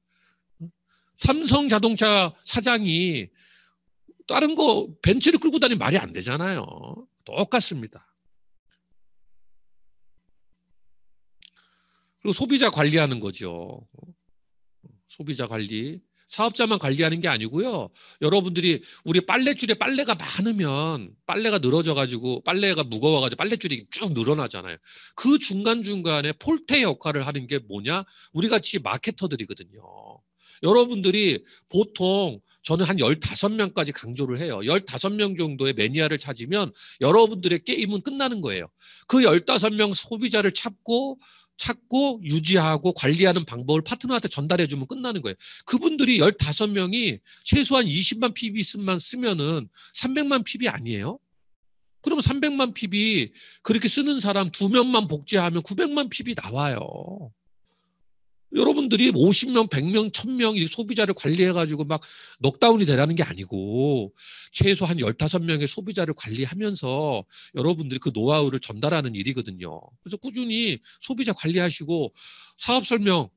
삼성 자동차 사장이 다른 거 벤츠를 끌고 다니면 말이 안 되잖아요. 똑같습니다. 그리고 소비자 관리하는 거죠. 소비자 관리. 사업자만 관리하는 게 아니고요. 여러분들이 우리 빨래줄에 빨래가 많으면 빨래가 늘어져 가지고 빨래가 무거워 가지고 빨래줄이 쭉 늘어나잖아요. 그 중간중간에 폴테 역할을 하는 게 뭐냐? 우리 같이 마케터들이거든요. 여러분들이 보통 저는 한 15명까지 강조를 해요. 15명 정도의 매니아를 찾으면 여러분들의 게임은 끝나는 거예요. 그 15명 소비자를 찾고 찾고 유지하고 관리하는 방법을 파트너한테 전달해 주면 끝나는 거예요. 그분들이 15명이 최소한 20만 PB 쓰면 쓰면은 300만 PB 아니에요? 그러면 300만 PB 그렇게 쓰는 사람 두 명만 복제하면 900만 PB 나와요. 여러분들이 50명, 100명, 1000명 소비자를 관리해가지고 막 넉다운이 되라는 게 아니고 최소 한 15명의 소비자를 관리하면서 여러분들이 그 노하우를 전달하는 일이거든요. 그래서 꾸준히 소비자 관리하시고 사업 설명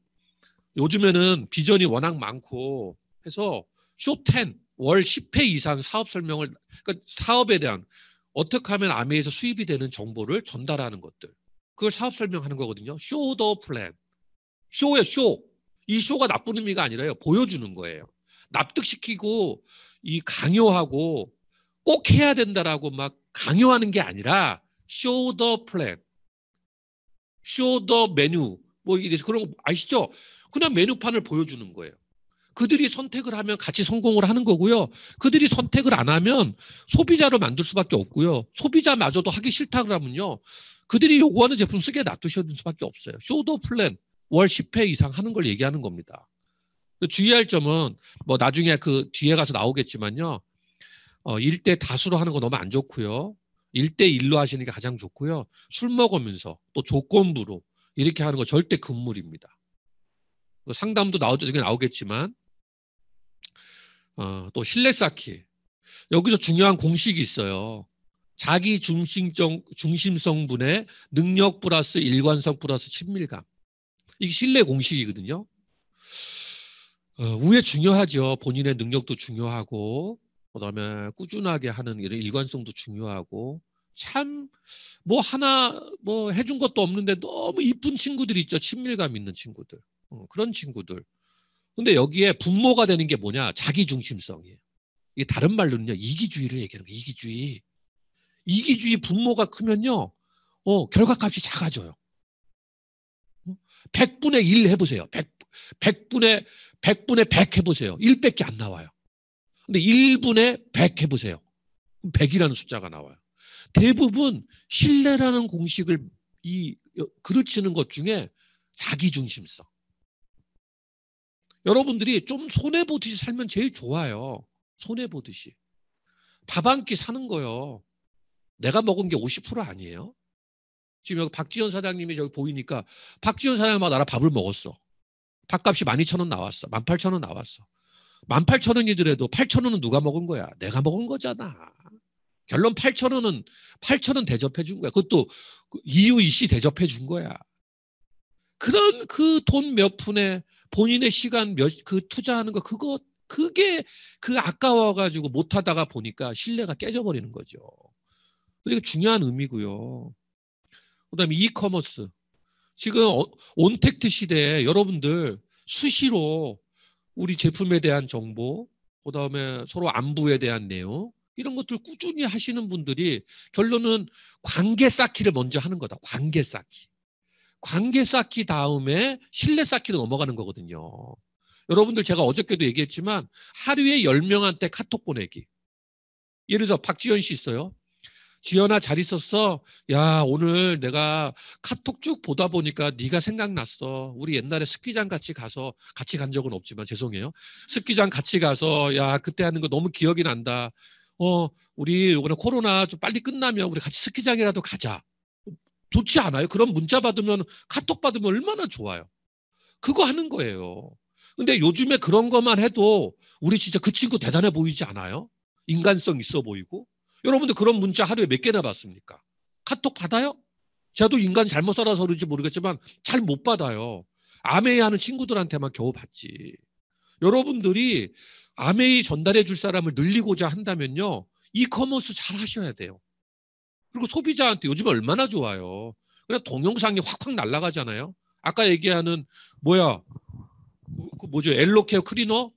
요즘에는 비전이 워낙 많고 해서 쇼텐 월 10회 이상 사업 설명을 그러니까 사업에 대한 어떻게 하면 아메에서 수입이 되는 정보를 전달하는 것들 그걸 사업 설명하는 거거든요. 쇼더 플랜 쇼예요, 쇼. 이 쇼가 나쁜 의미가 아니라요. 보여주는 거예요. 납득시키고 이 강요하고 꼭 해야 된다라고 막 강요하는 게 아니라 show the plan, show the menu 뭐 이래서 그런 거 아시죠? 그냥 메뉴판을 보여주는 거예요. 그들이 선택을 하면 같이 성공을 하는 거고요. 그들이 선택을 안 하면 소비자로 만들 수밖에 없고요. 소비자마저도 하기 싫다 그러면요. 그들이 요구하는 제품 쓰게 놔두셔야 될 수밖에 없어요. 쇼더 플랜. 월 10회 이상 하는 걸 얘기하는 겁니다. 주의할 점은 뭐 나중에 그 뒤에 가서 나오겠지만요. 어, 1대 다수로 하는 거 너무 안 좋고요. 1대 1로 하시는 게 가장 좋고요. 술 먹으면서 또 조건부로 이렇게 하는 거 절대 금물입니다. 뭐 상담도 나오죠. 지금 나오겠지만 어, 또 실내 쌓기. 여기서 중요한 공식이 있어요. 자기 중심성 분의 능력 플러스 일관성 플러스 친밀감. 이게 신뢰 공식이거든요. 어, 우애 중요하죠. 본인의 능력도 중요하고 그다음에 꾸준하게 하는 이런 일관성도 중요하고 참 뭐 하나 뭐 해준 것도 없는데 너무 이쁜 친구들 있죠. 친밀감 있는 친구들 어, 그런 친구들. 근데 여기에 분모가 되는 게 뭐냐? 자기 중심성이에요. 이게 다른 말로는요 이기주의를 얘기하는 거예요. 이기주의. 이기주의 분모가 크면요, 어 결과값이 작아져요. 백분의1 해보세요. 백분의1분의100 해보세요. 1밖에 안 나와요. 근데 1분의 100 해보세요. 100이라는 숫자가 나와요. 대부분 신뢰라는 공식을 이 그르치는 것 중에 자기중심성. 여러분들이 좀 손해보듯이 살면 제일 좋아요. 손해보듯이. 밥 한 끼 사는 거요. 내가 먹은 게 50% 아니에요. 지금 여기 박지현 사장님이 저기 보이니까 박지현 사장님하고 나랑 밥을 먹었어. 밥값이 12,000원 나왔어. 18,000원 나왔어. 18,000원이더라도 8,000원은 누가 먹은 거야? 내가 먹은 거잖아. 결론 8,000원은 8,000원 대접해 준 거야. 그것도 그 이유 이씨 대접해 준 거야. 그런 그 돈 몇 푼에 본인의 시간 몇 그 투자하는 거 그거 그게 그 아까워 가지고 못 하다가 보니까 신뢰가 깨져 버리는 거죠. 그리고 중요한 의미고요. 그다음에 이커머스. 지금 어, 온택트 시대에 여러분들 수시로 우리 제품에 대한 정보, 그다음에 서로 안부에 대한 내용 이런 것들 꾸준히 하시는 분들이 결론은 관계 쌓기를 먼저 하는 거다. 관계 쌓기. 관계 쌓기 다음에 신뢰 쌓기로 넘어가는 거거든요. 여러분들 제가 어저께도 얘기했지만 하루에 1 0명한테 카톡 보내기. 예를 들어 서 박지현 씨 있어요. 지연아 잘 있었어? 야 오늘 내가 카톡 쭉 보다 보니까 네가 생각났어. 우리 옛날에 스키장 같이 가서 같이 간 적은 없지만 죄송해요. 스키장 같이 가서 야 그때 하는 거 너무 기억이 난다. 어 우리 이번에 코로나 좀 빨리 끝나면 우리 같이 스키장이라도 가자. 좋지 않아요? 그런 문자 받으면 카톡 받으면 얼마나 좋아요. 그거 하는 거예요. 근데 요즘에 그런 것만 해도 우리 진짜 그 친구 대단해 보이지 않아요? 인간성 있어 보이고 여러분들 그런 문자 하루에 몇 개나 받습니까? 카톡 받아요? 저도 인간 잘못 살아서 그런지 모르겠지만 잘 못 받아요. 아메이 하는 친구들한테만 겨우 받지. 여러분들이 아메이 전달해 줄 사람을 늘리고자 한다면요. 이커머스 잘 하셔야 돼요. 그리고 소비자한테 요즘 얼마나 좋아요. 그냥 동영상이 확확 날라가잖아요. 아까 얘기하는 뭐야 그 뭐죠 엘로케어 크리너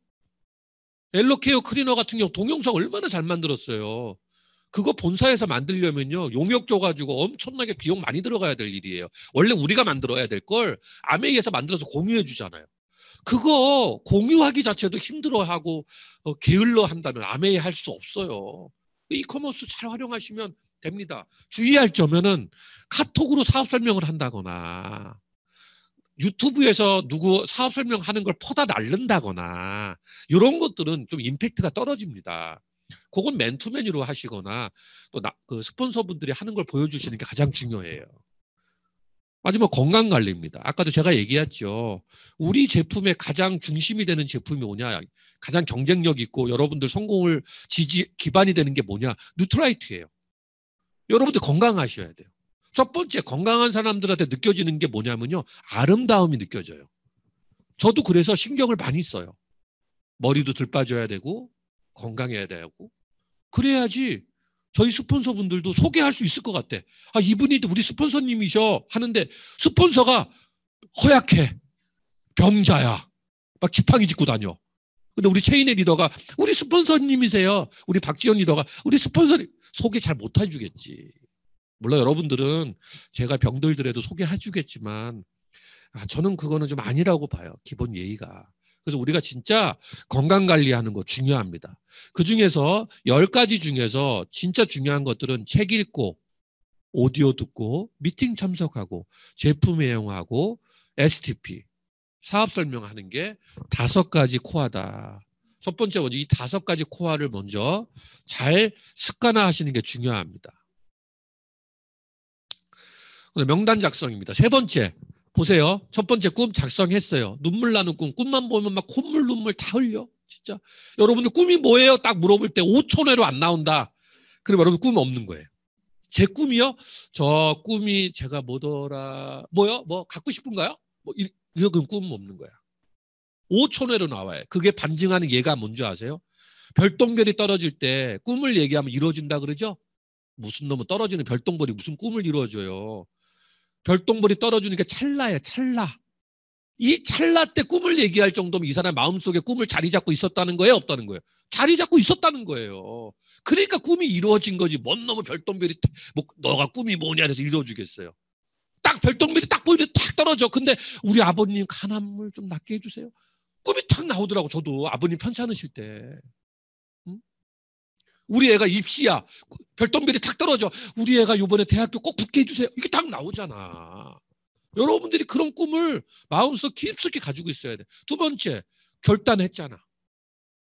엘로케어 크리너 같은 경우 동영상 얼마나 잘 만들었어요. 그거 본사에서 만들려면요 용역 줘가지고 엄청나게 비용 많이 들어가야 될 일이에요. 원래 우리가 만들어야 될 걸 아메이에서 만들어서 공유해 주잖아요. 그거 공유하기 자체도 힘들어하고 어, 게을러 한다면 아메이 할 수 없어요. 이커머스 잘 활용하시면 됩니다. 주의할 점은 카톡으로 사업 설명을 한다거나 유튜브에서 누구 사업 설명하는 걸 퍼다 날른다거나 이런 것들은 좀 임팩트가 떨어집니다. 그건 맨투맨으로 하시거나 또그 스폰서분들이 하는 걸 보여주시는 게 가장 중요해요. 마지막 건강 관리입니다. 아까도 제가 얘기했죠. 우리 제품의 가장 중심이 되는 제품이 뭐냐? 가장 경쟁력 있고 여러분들 성공을 지지 기반이 되는 게 뭐냐? 뉴트라이트예요. 여러분들 건강하셔야 돼요. 첫 번째 건강한 사람들한테 느껴지는 게 뭐냐면요. 아름다움이 느껴져요. 저도 그래서 신경을 많이 써요. 머리도 들빠져야 되고 건강해야 되고 그래야지 저희 스폰서 분들도 소개할 수 있을 것 같아. 아, 이분이 우리 스폰서님이셔 하는데 스폰서가 허약해. 병자야. 막 지팡이 짚고 다녀. 근데 우리 체인의 리더가 우리 스폰서님이세요. 우리 박지현 리더가 우리 스폰서님 소개 잘 못 해주겠지. 물론 여러분들은 제가 병들더라도 소개해 주겠지만 아, 저는 그거는 좀 아니라고 봐요. 기본 예의가. 그래서 우리가 진짜 건강 관리하는 거 중요합니다. 그 중에서 열 가지 중에서 진짜 중요한 것들은 책 읽고 오디오 듣고 미팅 참석하고 제품 애용하고 STP 사업 설명하는 게 다섯 가지 코어다. 첫 번째 먼저 이 다섯 가지 코어를 먼저 잘 습관화 하시는 게 중요합니다. 명단 작성입니다. 세 번째 보세요. 첫 번째 꿈 작성했어요. 눈물 나는 꿈. 꿈만 보면 막 콧물 눈물 다 흘려. 진짜. 여러분들 꿈이 뭐예요? 딱 물어볼 때 5초 내로 안 나온다. 그럼 여러분 꿈 없는 거예요. 제 꿈이요? 저 꿈이 제가 뭐더라. 뭐요? 뭐 갖고 싶은가요? 뭐 이건 꿈 없는 거야. 5초 내로 나와요. 그게 반증하는 예가 뭔지 아세요? 별똥별이 떨어질 때 꿈을 얘기하면 이루어진다 그러죠? 무슨 놈은 떨어지는 별똥별이 무슨 꿈을 이루어줘요. 별똥불이 떨어지니까 찰나야 찰나. 이 찰나 때 꿈을 얘기할 정도면 이 사람 마음속에 꿈을 자리 잡고 있었다는 거예요? 없다는 거예요? 자리 잡고 있었다는 거예요. 그러니까 꿈이 이루어진 거지. 뭔 놈의 별똥별이 뭐 너가 꿈이 뭐냐 해서 이루어주겠어요. 딱 별똥별이 딱 보이는데 탁 떨어져. 근데 우리 아버님 가난물 좀 낫게 해주세요. 꿈이 탁 나오더라고 저도 아버님 편찮으실 때. 우리 애가 입시야. 별똥별이 탁 떨어져. 우리 애가 요번에 대학교 꼭 붙게 해주세요. 이게 딱 나오잖아. 여러분들이 그런 꿈을 마음속 깊숙이 가지고 있어야 돼. 두 번째, 결단했잖아.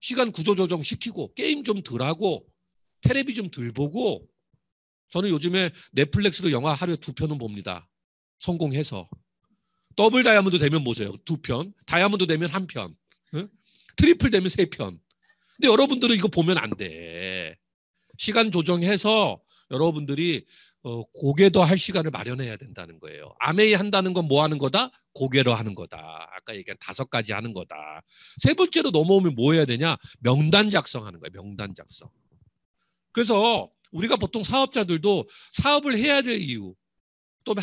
시간 구조조정 시키고, 게임 좀덜 하고, 테레비 좀 덜 보고, 저는 요즘에 넷플릭스로 영화 하루에 두 편은 봅니다. 성공해서. 더블 다이아몬드 되면 보세요. 두 편. 다이아몬드 되면 한 편. 트리플 되면 세 편. 근데 여러분들은 이거 보면 안 돼. 시간 조정해서 여러분들이 어, 고개도 할 시간을 마련해야 된다는 거예요. 아메이 한다는 건 뭐 하는 거다? 고개로 하는 거다. 아까 얘기한 다섯 가지 하는 거다. 세 번째로 넘어오면 뭐 해야 되냐? 명단 작성하는 거예요. 명단 작성. 그래서 우리가 보통 사업자들도 사업을 해야 될 이유, 또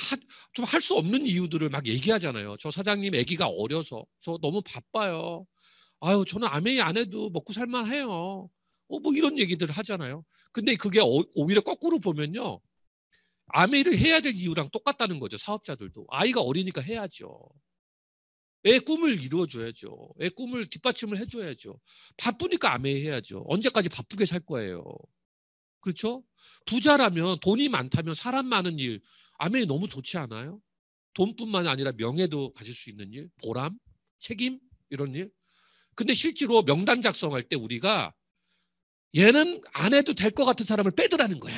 좀 할 수 없는 이유들을 막 얘기하잖아요. 저 사장님 아기가 어려서, 저 너무 바빠요. 아유 저는 아메이 안 해도 먹고 살만해요. 어, 뭐 이런 얘기들 하잖아요. 근데 그게 어, 오히려 거꾸로 보면요. 아메이 해야 될 이유랑 똑같다는 거죠. 사업자들도. 아이가 어리니까 해야죠. 애 꿈을 이루어줘야죠. 애 꿈을 뒷받침을 해줘야죠. 바쁘니까 아메 해야죠. 언제까지 바쁘게 살 거예요. 그렇죠? 부자라면 돈이 많다면 사람 많은 일, 아메이 너무 좋지 않아요? 돈뿐만 아니라 명예도 가질 수 있는 일, 보람, 책임, 이런 일. 근데 실제로 명단 작성할 때 우리가 얘는 안 해도 될 것 같은 사람을 빼더라는 거야.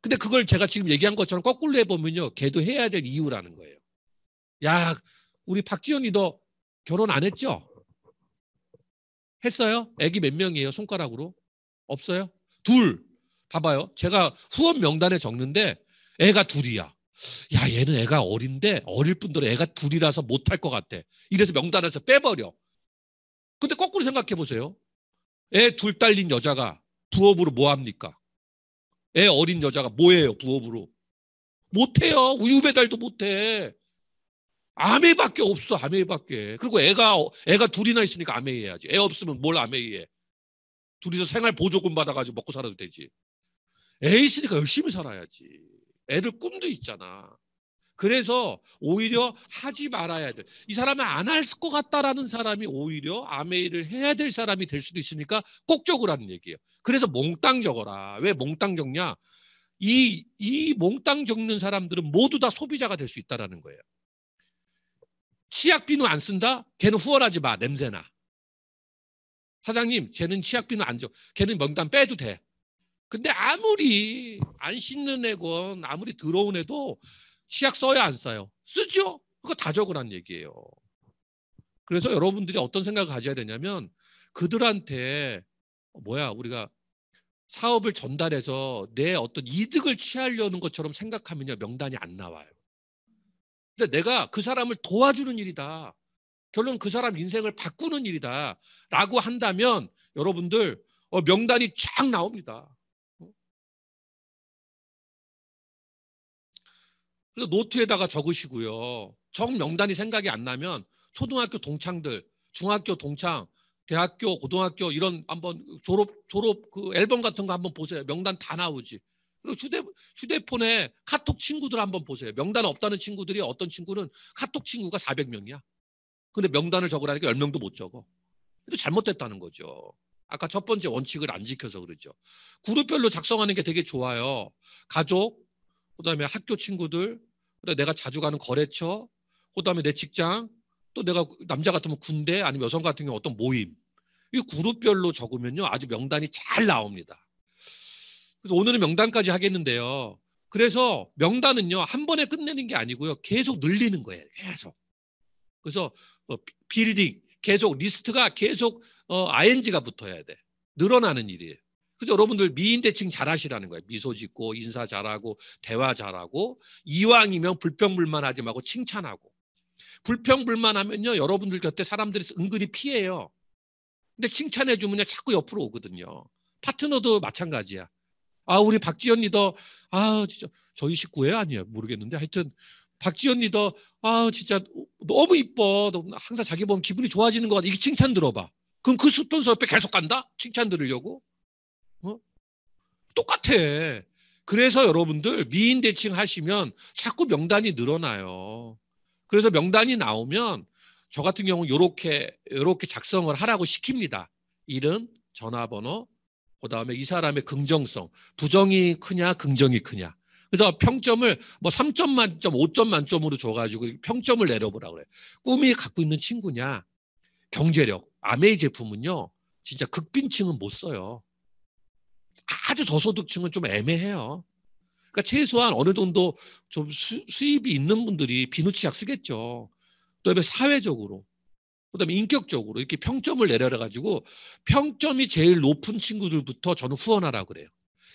근데 그걸 제가 지금 얘기한 것처럼 거꾸로 해보면요. 걔도 해야 될 이유라는 거예요. 야, 우리 박지현이 너 결혼 안 했죠? 했어요? 애기 몇 명이에요? 손가락으로? 없어요? 둘. 봐봐요. 제가 후원 명단에 적는데 애가 둘이야. 야, 얘는 애가 어린데 어릴 뿐더러 애가 둘이라서 못할 것 같아. 이래서 명단에서 빼버려. 근데 거꾸로 생각해 보세요. 애 둘 딸린 여자가 부업으로 뭐 합니까? 애 어린 여자가 뭐 해요, 부업으로? 못해요. 우유 배달도 못해. 아메밖에 없어, 아메밖에. 그리고 애가, 애가 둘이나 있으니까 아메 해야지. 애 없으면 뭘 아메 해. 둘이서 생활 보조금 받아가지고 먹고 살아도 되지. 애 있으니까 열심히 살아야지. 애들 꿈도 있잖아. 그래서 오히려 하지 말아야 돼. 이 사람은 안 할 것 같다라는 사람이 오히려 아메이를 해야 될 사람이 될 수도 있으니까 꼭 적으라는 얘기예요. 그래서 몽땅 적어라. 왜 몽땅 적냐? 이, 이 몽땅 적는 사람들은 모두 다 소비자가 될 수 있다라는 거예요. 치약비누 안 쓴다? 걔는 후원하지 마. 냄새나. 사장님, 쟤는 치약비누 안 줘. 걔는 명단 빼도 돼. 근데 아무리 안 씻는 애건 아무리 더러운 애도 치약 써요 안 써요? 쓰죠. 그거 다 적으란 얘기예요. 그래서 여러분들이 어떤 생각을 가져야 되냐면 그들한테 어, 뭐야 우리가 사업을 전달해서 내 어떤 이득을 취하려는 것처럼 생각하면요 명단이 안 나와요. 근데 내가 그 사람을 도와주는 일이다. 결론 그 사람 인생을 바꾸는 일이다라고 한다면 여러분들 어, 명단이 쫙 나옵니다. 그래서 노트에다가 적으시고요. 정 명단이 생각이 안 나면 초등학교 동창들, 중학교 동창, 대학교, 고등학교 이런 한번 졸업 졸업 그 앨범 같은 거 한번 보세요. 명단 다 나오지. 그리고 휴대 휴대폰에 카톡 친구들 한번 보세요. 명단 없다는 친구들이 어떤 친구는 카톡 친구가 400명이야. 근데 명단을 적으라니까 10명도 못 적어. 이거 잘못됐다는 거죠. 아까 첫 번째 원칙을 안 지켜서 그러죠. 그룹별로 작성하는 게 되게 좋아요. 가족, 그다음에 학교 친구들, 내가 자주 가는 거래처, 그다음에 내 직장, 또 내가 남자 같으면 군대 아니면 여성 같은 경우 어떤 모임 이 그룹별로 적으면요 아주 명단이 잘 나옵니다. 그래서 오늘은 명단까지 하겠는데요. 그래서 명단은요 한 번에 끝내는 게 아니고요 계속 늘리는 거예요 계속. 그래서 어, 빌딩 계속 리스트가 계속 어, ing가 붙어야 돼 늘어나는 일이에요. 그래서 여러분들 미인 대칭 잘하시라는 거예요. 미소 짓고 인사 잘하고 대화 잘하고 이왕이면 불평불만하지 말고 칭찬하고 불평불만하면요 여러분들 곁에 사람들이 은근히 피해요. 근데 칭찬해 주면 자꾸 옆으로 오거든요. 파트너도 마찬가지야. 아 우리 박지연 리더 아 진짜 저희 식구예요 아니에요 모르겠는데 하여튼 박지연 리더 아 진짜 너무 이뻐 항상 자기 보면 기분이 좋아지는 것 같아 이게 칭찬 들어봐 그럼 그 스폰서 옆에 계속 간다 칭찬 들으려고 어? 똑같아. 그래서 여러분들 미인 대칭 하시면 자꾸 명단이 늘어나요. 그래서 명단이 나오면 저 같은 경우 요렇게 요렇게 작성을 하라고 시킵니다. 이름, 전화번호, 그다음에 이 사람의 긍정성, 부정이 크냐, 긍정이 크냐. 그래서 평점을 뭐 3점 만점, 5점 만점으로 줘가지고 평점을 내려보라 그래. 꿈이 갖고 있는 친구냐, 경제력, 아메이 제품은요, 진짜 극빈층은 못 써요. 아주 저소득층은 좀 애매해요. 그러니까 최소한 어느 정도 좀 수, 입이 있는 분들이 비누치약 쓰겠죠. 또 사회적으로, 그다음에 인격적으로 이렇게 평점을 내려 가지고 평점이 제일 높은 친구들부터 저는 후원하라 고 그래요.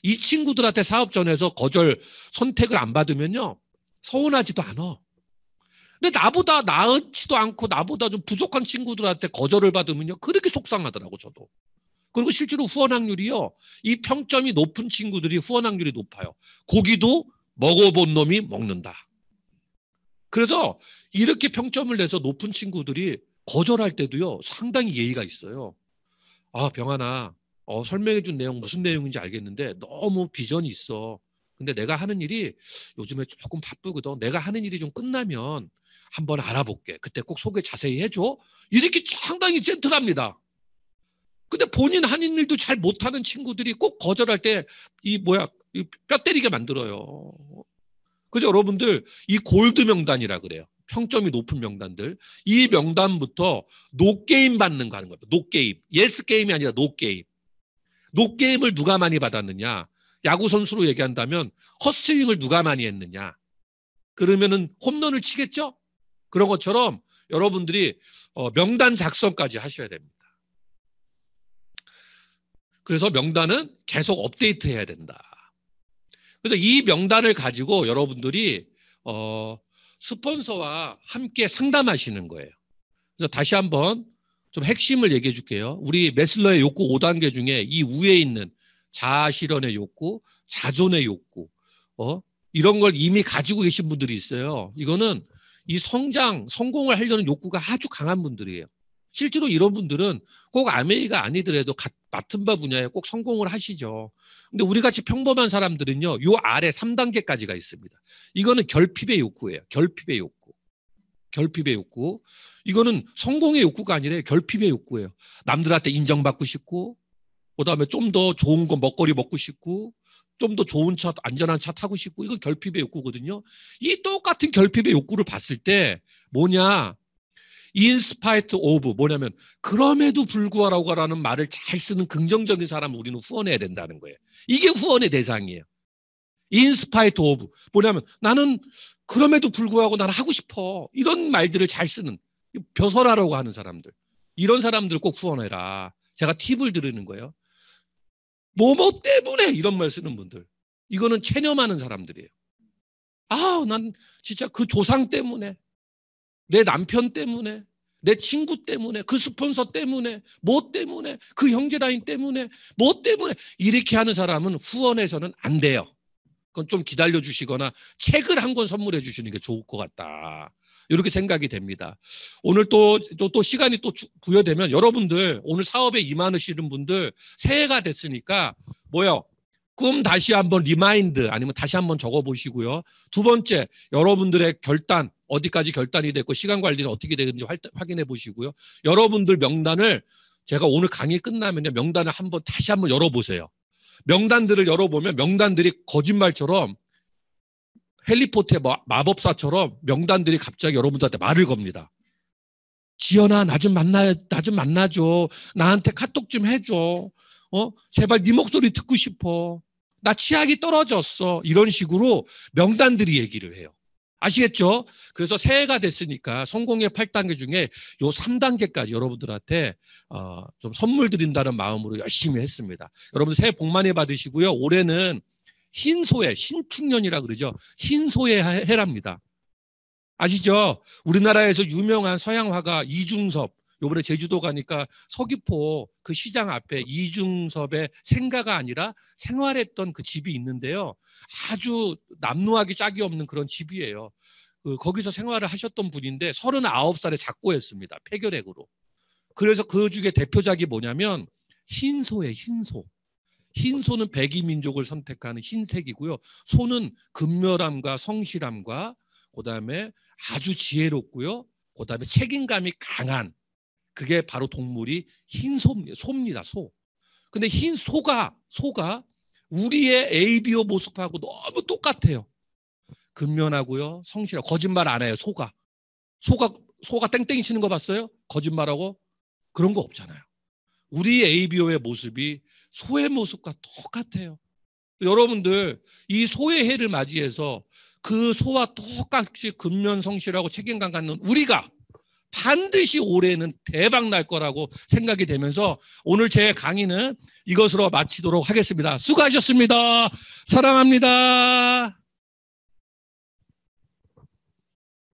이 친구들한테 사업 전에서 거절 선택을 안 받으면요 서운하지도 않아. 근데 나보다 나으지도 않고 나보다 좀 부족한 친구들한테 거절을 받으면요 그렇게 속상하더라고 저도. 그리고 실제로 후원확률이요이 평점이 높은 친구들이 후원확률이 높아요. 고기도 먹어본 놈이 먹는다. 그래서 이렇게 평점을 내서 높은 친구들이 거절할 때도요. 상당히 예의가 있어요. 아, 병아나. 어, 설명해 준 내용 무슨 내용인지 알겠는데 너무 비전이 있어. 근데 내가 하는 일이 요즘에 조금 바쁘거든. 내가 하는 일이 좀 끝나면 한번 알아볼게. 그때 꼭 소개 자세히 해줘. 이렇게 상당히 젠틀합니다. 근데 본인 하는 일도 잘 못하는 친구들이 꼭 거절할 때 이 뭐야 뼈 때리게 만들어요. 그죠 여러분들 이 골드 명단이라 그래요. 평점이 높은 명단들 이 명단부터 노게임 받는 거 하는 거예요. 노게임 예스 게임이 아니라 노게임. 노게임을 누가 많이 받았느냐? 야구 선수로 얘기한다면 헛스윙을 누가 많이 했느냐? 그러면은 홈런을 치겠죠? 그런 것처럼 여러분들이 어, 명단 작성까지 하셔야 됩니다. 그래서 명단은 계속 업데이트해야 된다. 그래서 이 명단을 가지고 여러분들이 어, 스폰서와 함께 상담하시는 거예요. 그래서 다시 한번 좀 핵심을 얘기해 줄게요. 우리 메슬러의 욕구 5단계 중에 이 위에 있는 자아 실현의 욕구, 자존의 욕구, 어? 이런 걸 이미 가지고 계신 분들이 있어요. 이거는 이 성장, 성공을 하려는 욕구가 아주 강한 분들이에요. 실제로 이런 분들은 꼭 아메이가 아니더라도 같은 바 분야에 꼭 성공을 하시죠. 근데 우리 같이 평범한 사람들은요, 요 아래 3단계까지가 있습니다. 이거는 결핍의 욕구예요. 결핍의 욕구. 결핍의 욕구. 이거는 성공의 욕구가 아니라 결핍의 욕구예요. 남들한테 인정받고 싶고, 그 다음에 좀 더 좋은 거 먹거리 먹고 싶고, 좀 더 좋은 차, 안전한 차 타고 싶고, 이거 결핍의 욕구거든요. 이 똑같은 결핍의 욕구를 봤을 때 뭐냐, 인스파이트 오브 뭐냐면 그럼에도 불구하고라는 말을 잘 쓰는 긍정적인 사람을 우리는 후원해야 된다는 거예요. 이게 후원의 대상이에요. 인스파이트 오브 뭐냐면 나는 그럼에도 불구하고 나는 하고 싶어 이런 말들을 잘 쓰는 벼설하라고 하는 사람들 이런 사람들 꼭 후원해라. 제가 팁을 드리는 거예요. 뭐뭐 때문에 이런 말 쓰는 분들 이거는 체념하는 사람들이에요. 아, 난 진짜 그 조상 때문에 내 남편 때문에, 내 친구 때문에, 그 스폰서 때문에, 뭐 때문에, 그형제다인 때문에, 뭐 때문에 이렇게 하는 사람은 후원해서는 안 돼요. 그건 좀 기다려 주시거나 책을 한 권 선물해 주시는 게 좋을 것 같다. 이렇게 생각이 됩니다. 오늘 또, 또, 또 시간이 또 부여되면 여러분들 오늘 사업에 임하시는 분들 새해가 됐으니까 뭐요? 꿈 다시 한번 리마인드 아니면 다시 한번 적어 보시고요. 두 번째, 여러분들의 결단, 어디까지 결단이 됐고 시간 관리는 어떻게 되는지 확인해 보시고요. 여러분들 명단을 제가 오늘 강의 끝나면 명단을 한번 다시 한번 열어 보세요. 명단들을 열어보면 명단들이 거짓말처럼 헬리포트의 마법사처럼 명단들이 갑자기 여러분들한테 말을 겁니다. 지연아 나 좀 만나 나 좀 만나줘 나한테 카톡 좀 해줘 어 제발 네 목소리 듣고 싶어 나 치약이 떨어졌어. 이런 식으로 명단들이 얘기를 해요. 아시겠죠? 그래서 새해가 됐으니까 성공의 8단계 중에 요 3단계까지 여러분들한테 어, 좀 선물 드린다는 마음으로 열심히 했습니다. 여러분 새해 복 많이 받으시고요. 올해는 흰소해, 신축년이라 그러죠. 흰소해 해랍니다. 아시죠? 우리나라에서 유명한 서양 화가 이중섭, 요번에 제주도 가니까 서귀포 그 시장 앞에 이중섭의 생가가 아니라 생활했던 그 집이 있는데요. 아주 남루하기 짝이 없는 그런 집이에요. 그 거기서 생활을 하셨던 분인데 39살에 작고했습니다. 폐결핵으로. 그래서 그 중에 대표작이 뭐냐면 흰소의 흰소. 흰소는 백이 민족을 선택하는 흰색이고요. 소는 근멸함과 성실함과 그다음에 아주 지혜롭고요. 그다음에 책임감이 강한 그게 바로 동물이 흰 소입니다. 소입니다. 소. 근데 흰 소가 소가 우리의 ABO 모습하고 너무 똑같아요. 근면하고요, 성실하고 거짓말 안 해요. 소가 소가 소가 땡땡이 치는 거 봤어요? 거짓말하고 그런 거 없잖아요. 우리 ABO의 모습이 소의 모습과 똑같아요. 여러분들 이 소의 해를 맞이해서 그 소와 똑같이 근면 성실하고 책임감 갖는 우리가 반드시 올해는 대박 날 거라고 생각이 되면서 오늘 제 강의는 이것으로 마치도록 하겠습니다. 수고하셨습니다. 사랑합니다.